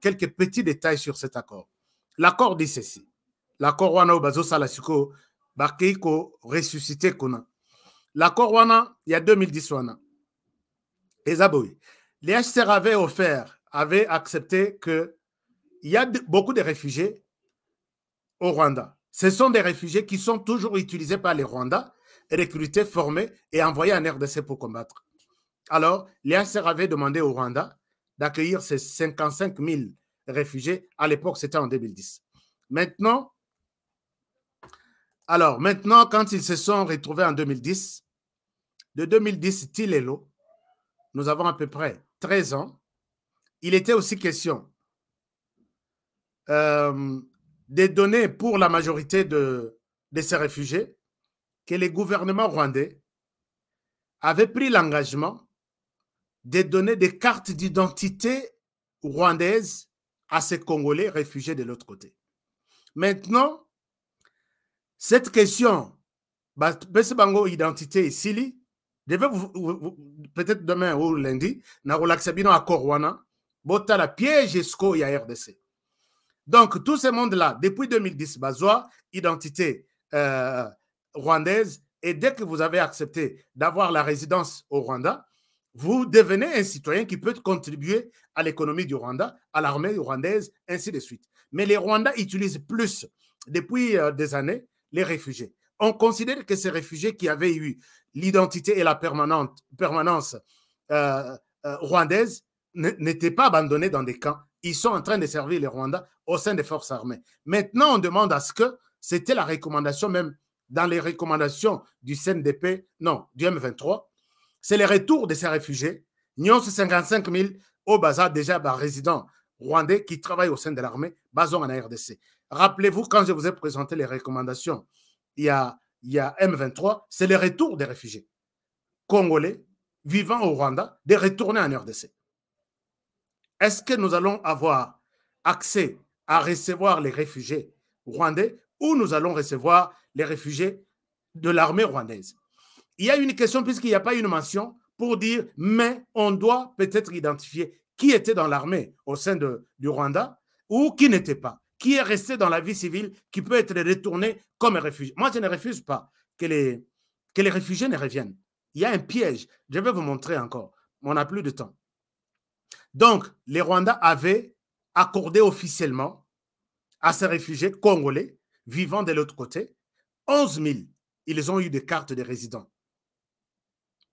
quelques petits détails sur cet accord. L'accord dit ceci. L'accord Wana Obazo ressuscité Kuna. L'accord Wana, il y a 2010 Wana. Les Les HCR avaient offert, avaient accepté que il y a beaucoup de réfugiés au Rwanda. Ce sont des réfugiés qui sont toujours utilisés par les Rwandais, recrutés, formés et envoyés en RDC pour combattre. Alors, l'IACR avait demandé au Rwanda d'accueillir ces 55 000 réfugiés. À l'époque, c'était en 2010. Maintenant, alors, maintenant, quand ils se sont retrouvés en 2010, de 2010, Tilelo, nous avons à peu près 13 ans, il était aussi question euh, des données pour la majorité de, de ces réfugiés que les gouvernements rwandais avaient pris l'engagement de donner des cartes d'identité rwandaises à ces Congolais réfugiés de l'autre côté. Maintenant, cette question, bah, Bango identité et peut-être demain ou lundi, na y a la piège RDC. Donc, tout ce monde-là, depuis 2010, Bazois, identité euh, rwandaise, et dès que vous avez accepté d'avoir la résidence au Rwanda, vous devenez un citoyen qui peut contribuer à l'économie du Rwanda, à l'armée rwandaise, ainsi de suite. Mais les Rwandais utilisent plus, depuis euh, des années, les réfugiés. On considère que ces réfugiés qui avaient eu l'identité et la permanente, permanence euh, rwandaise n'étaient pas abandonnés dans des camps, ils sont en train de servir les Rwandais au sein des forces armées. Maintenant, on demande à ce que, c'était la recommandation même dans les recommandations du CNDP, non, du M23, c'est le retour de ces réfugiés, Nyon 55 000 au bazar déjà résidents rwandais qui travaillent au sein de l'armée, basant en RDC. Rappelez-vous, quand je vous ai présenté les recommandations, il y a, il y a M23, c'est le retour des réfugiés congolais vivant au Rwanda de retourner en RDC. Est-ce que nous allons avoir accès à recevoir les réfugiés rwandais ou nous allons recevoir les réfugiés de l'armée rwandaise Il y a une question puisqu'il n'y a pas une mention pour dire, mais on doit peut-être identifier qui était dans l'armée au sein de, du Rwanda ou qui n'était pas, qui est resté dans la vie civile, qui peut être retourné comme un réfugié. Moi, je ne refuse pas que les, que les réfugiés ne reviennent. Il y a un piège. Je vais vous montrer encore. On n'a plus de temps. Donc, les Rwandais avaient accordé officiellement à ces réfugiés congolais vivant de l'autre côté 11 000. Ils ont eu des cartes de résidents.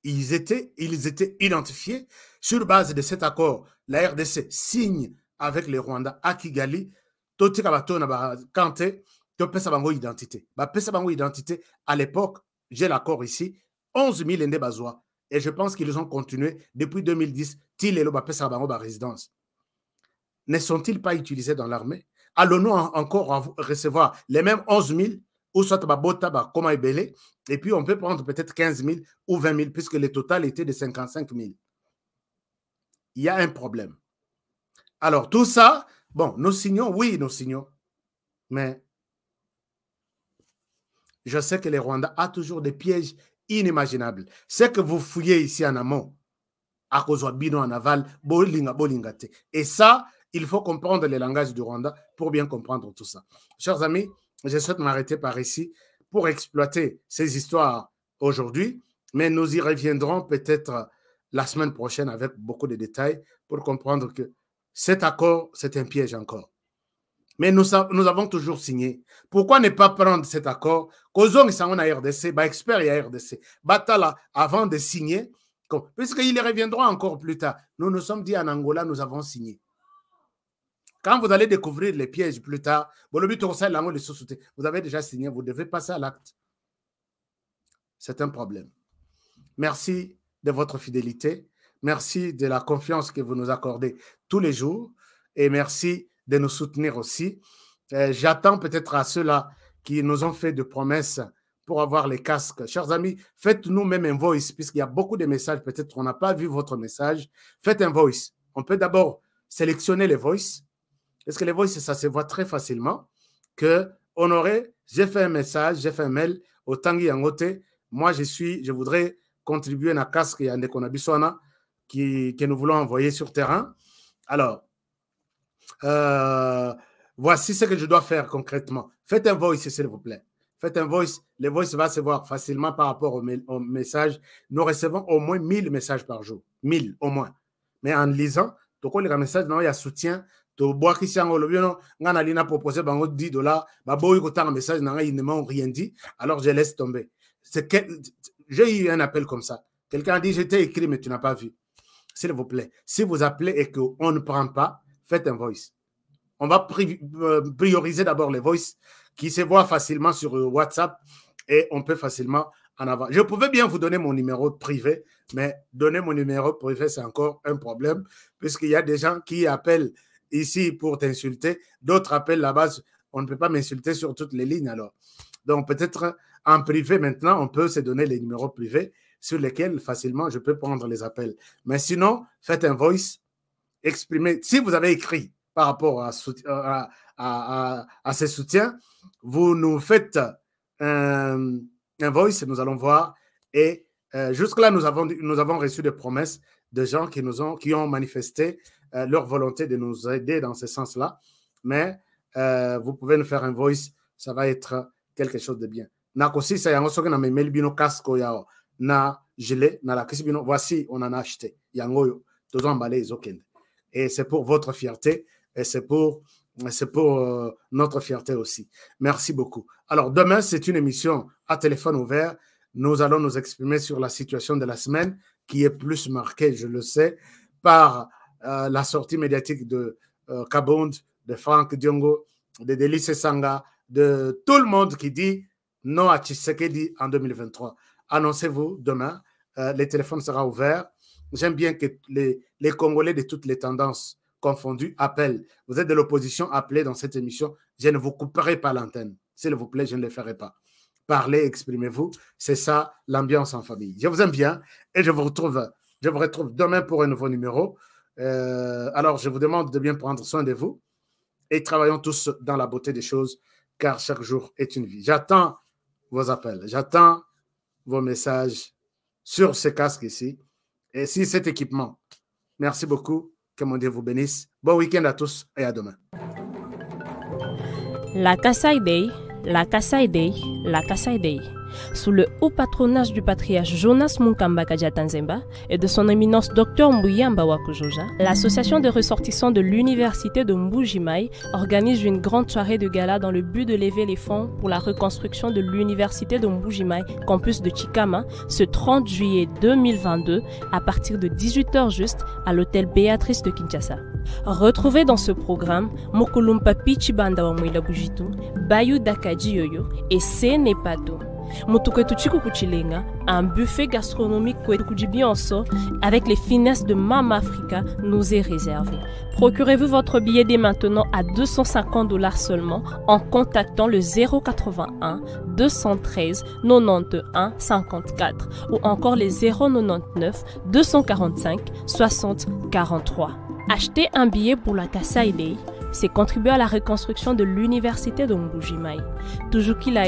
Ils étaient, ils étaient identifiés sur base de cet accord. La RDC signe avec les Rwandais à Kigali batona kante identité identité à l'époque j'ai l'accord ici 11 000 Ndebazois et je pense qu'ils ont continué depuis 2010. Til et résidence. Ne sont-ils pas utilisés dans l'armée Allons-nous encore recevoir les mêmes 11 000 ou soit Babota, et Et puis on peut prendre peut-être 15 000 ou 20 000 puisque le total était de 55 000. Il y a un problème. Alors tout ça, bon, nous signons, oui, nos signons. Mais je sais que les Rwandais a toujours des pièges inimaginable c'est que vous fouillez ici en amont à cause bino en aval bolinga et ça il faut comprendre les langages du Rwanda pour bien comprendre tout ça chers amis je souhaite m'arrêter par ici pour exploiter ces histoires aujourd'hui mais nous y reviendrons peut-être la semaine prochaine avec beaucoup de détails pour comprendre que cet accord, c'est un piège encore mais nous, nous avons toujours signé. Pourquoi ne pas prendre cet accord Kozong est en RDC, bah expert RDC. Batala, avant de signer, puisqu'il reviendra encore plus tard, nous nous sommes dit en Angola, nous avons signé. Quand vous allez découvrir les pièges plus tard, vous avez déjà signé, vous devez passer à l'acte. C'est un problème. Merci de votre fidélité. Merci de la confiance que vous nous accordez tous les jours. Et merci de nous soutenir aussi. Euh, j'attends peut-être à ceux-là qui nous ont fait de promesses pour avoir les casques. Chers amis, faites-nous même un voice, puisqu'il y a beaucoup de messages. Peut-être qu'on n'a pas vu votre message. Faites un voice. On peut d'abord sélectionner les Est-ce que les voices, ça se voit très facilement. Que on aurait, j'ai fait un message, j'ai fait un mail au Tanguy Angote. Moi, je suis, je voudrais contribuer à un casque et à qui que nous voulons envoyer sur terrain. Alors, euh, voici ce que je dois faire concrètement. Faites un voice, s'il vous plaît. Faites un voice. Le voice va se voir facilement par rapport au, message. Nous recevons au moins 1000 messages par jour. 1000 au moins. Mais en lisant, donc les messages, il y a soutien. Toi, Christian yango bango 10 dollars message il ne m'ont rien dit alors je laisse tomber j'ai eu un appel comme ça quelqu'un a dit j'étais écrit mais tu n'as pas vu s'il vous plaît si vous appelez et qu'on ne prend pas faites un voice. On va euh, prioriser d'abord les voices qui se voient facilement sur euh, WhatsApp et on peut facilement en avoir. Je pouvais bien vous donner mon numéro privé, mais donner mon numéro privé, c'est encore un problème puisqu'il y a des gens qui appellent ici pour t'insulter, d'autres appellent là-bas. On ne peut pas m'insulter sur toutes les lignes alors. Donc peut-être en privé maintenant, on peut se donner les numéros privés sur lesquels facilement je peux prendre les appels. Mais sinon, faites un voice exprimer. si vous avez écrit par rapport à, euh, à, à, soutiens, vous nous faites un, voice nous allons voir. Et euh, jusque-là, nous avons, nous avons reçu des promesses de gens qui, nous ont, qui ont manifesté euh, leur volonté de nous aider dans ce sens-là. Mais vous pouvez nous faire un voice, ça va être quelque chose de bien. Voici, on en a acheté et c'est pour votre fierté et c'est pour, c'est pour euh, notre fierté aussi. Merci beaucoup. Alors, demain, c'est une émission à téléphone ouvert. Nous allons nous exprimer sur la situation de la semaine qui est plus marquée, je le sais, par euh, la sortie médiatique de euh, Kabound, de Frank Diongo, de Delice Sanga, de tout le monde qui dit non à Tshisekedi en 2023. Annoncez-vous demain. Le téléphone sera ouvert. J'aime bien que les, Congolais de toutes les tendances confondues appellent. Vous êtes de l'opposition, appelez dans cette émission. Je ne vous couperai pas l'antenne. S'il vous plaît, je ne le ferai pas. Parlez, exprimez-vous. C'est ça l'ambiance en famille. Je vous aime bien et je vous retrouve, je vous retrouve demain pour un nouveau numéro. Euh, alors, je vous demande de bien prendre soin de vous et travaillons tous dans la beauté des choses, car chaque jour est une vie. J'attends vos appels, j'attends vos messages sur ce casque ici et si cet équipement. Merci beaucoup. Que mon Dieu vous bénisse. Bon week-end à tous et à demain. La Kassai la la sous le haut patronage du patriarche Jonas Mukamba Kajatanzemba et de son éminence Dr Mbuyamba Wakujoja, l'association des ressortissants de l'université de Mbujimai organise une grande soirée de gala dans le but de lever les fonds pour la reconstruction de l'université de Mbujimai, campus de Chikama, ce 30 juillet 2022 à partir de 18h juste à l'hôtel Béatrice de Kinshasa. Retrouvez dans ce programme Mokulumpa Pichibanda Wamwila Bujitu, Bayou Dakaji Yoyo et Senepato mutu un buffet gastronomique avec les finesses de Mama Africa nous est réservé. Procurez-vous votre billet dès maintenant à 250 dollars seulement en contactant le 081 213 91 54 ou encore le 099 245 60 43. Achetez un billet pour la Kasai Day c'est contribuer à la reconstruction de l'université de Mbujimai. qu'il a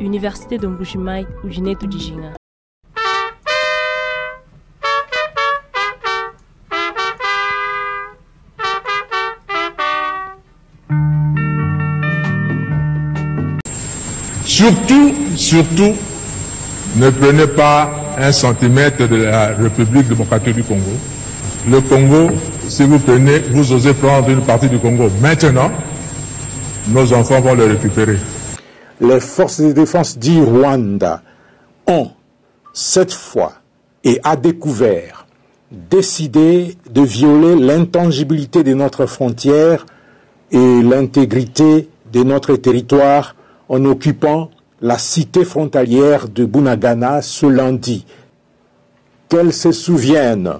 université de Mbujimai, Ujine dijina. Surtout, surtout, ne prenez pas un centimètre de la République démocratique du Congo. Le Congo si vous prenez, vous osez prendre une partie du Congo maintenant, nos enfants vont le récupérer. Les forces de défense du Rwanda ont, cette fois, et à découvert, décidé de violer l'intangibilité de notre frontière et l'intégrité de notre territoire en occupant la cité frontalière de Bunagana ce lundi. Qu'elles se souviennent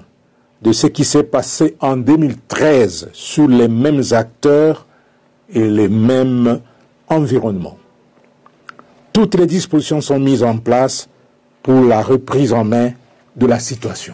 de ce qui s'est passé en 2013 sous les mêmes acteurs et les mêmes environnements. Toutes les dispositions sont mises en place pour la reprise en main de la situation.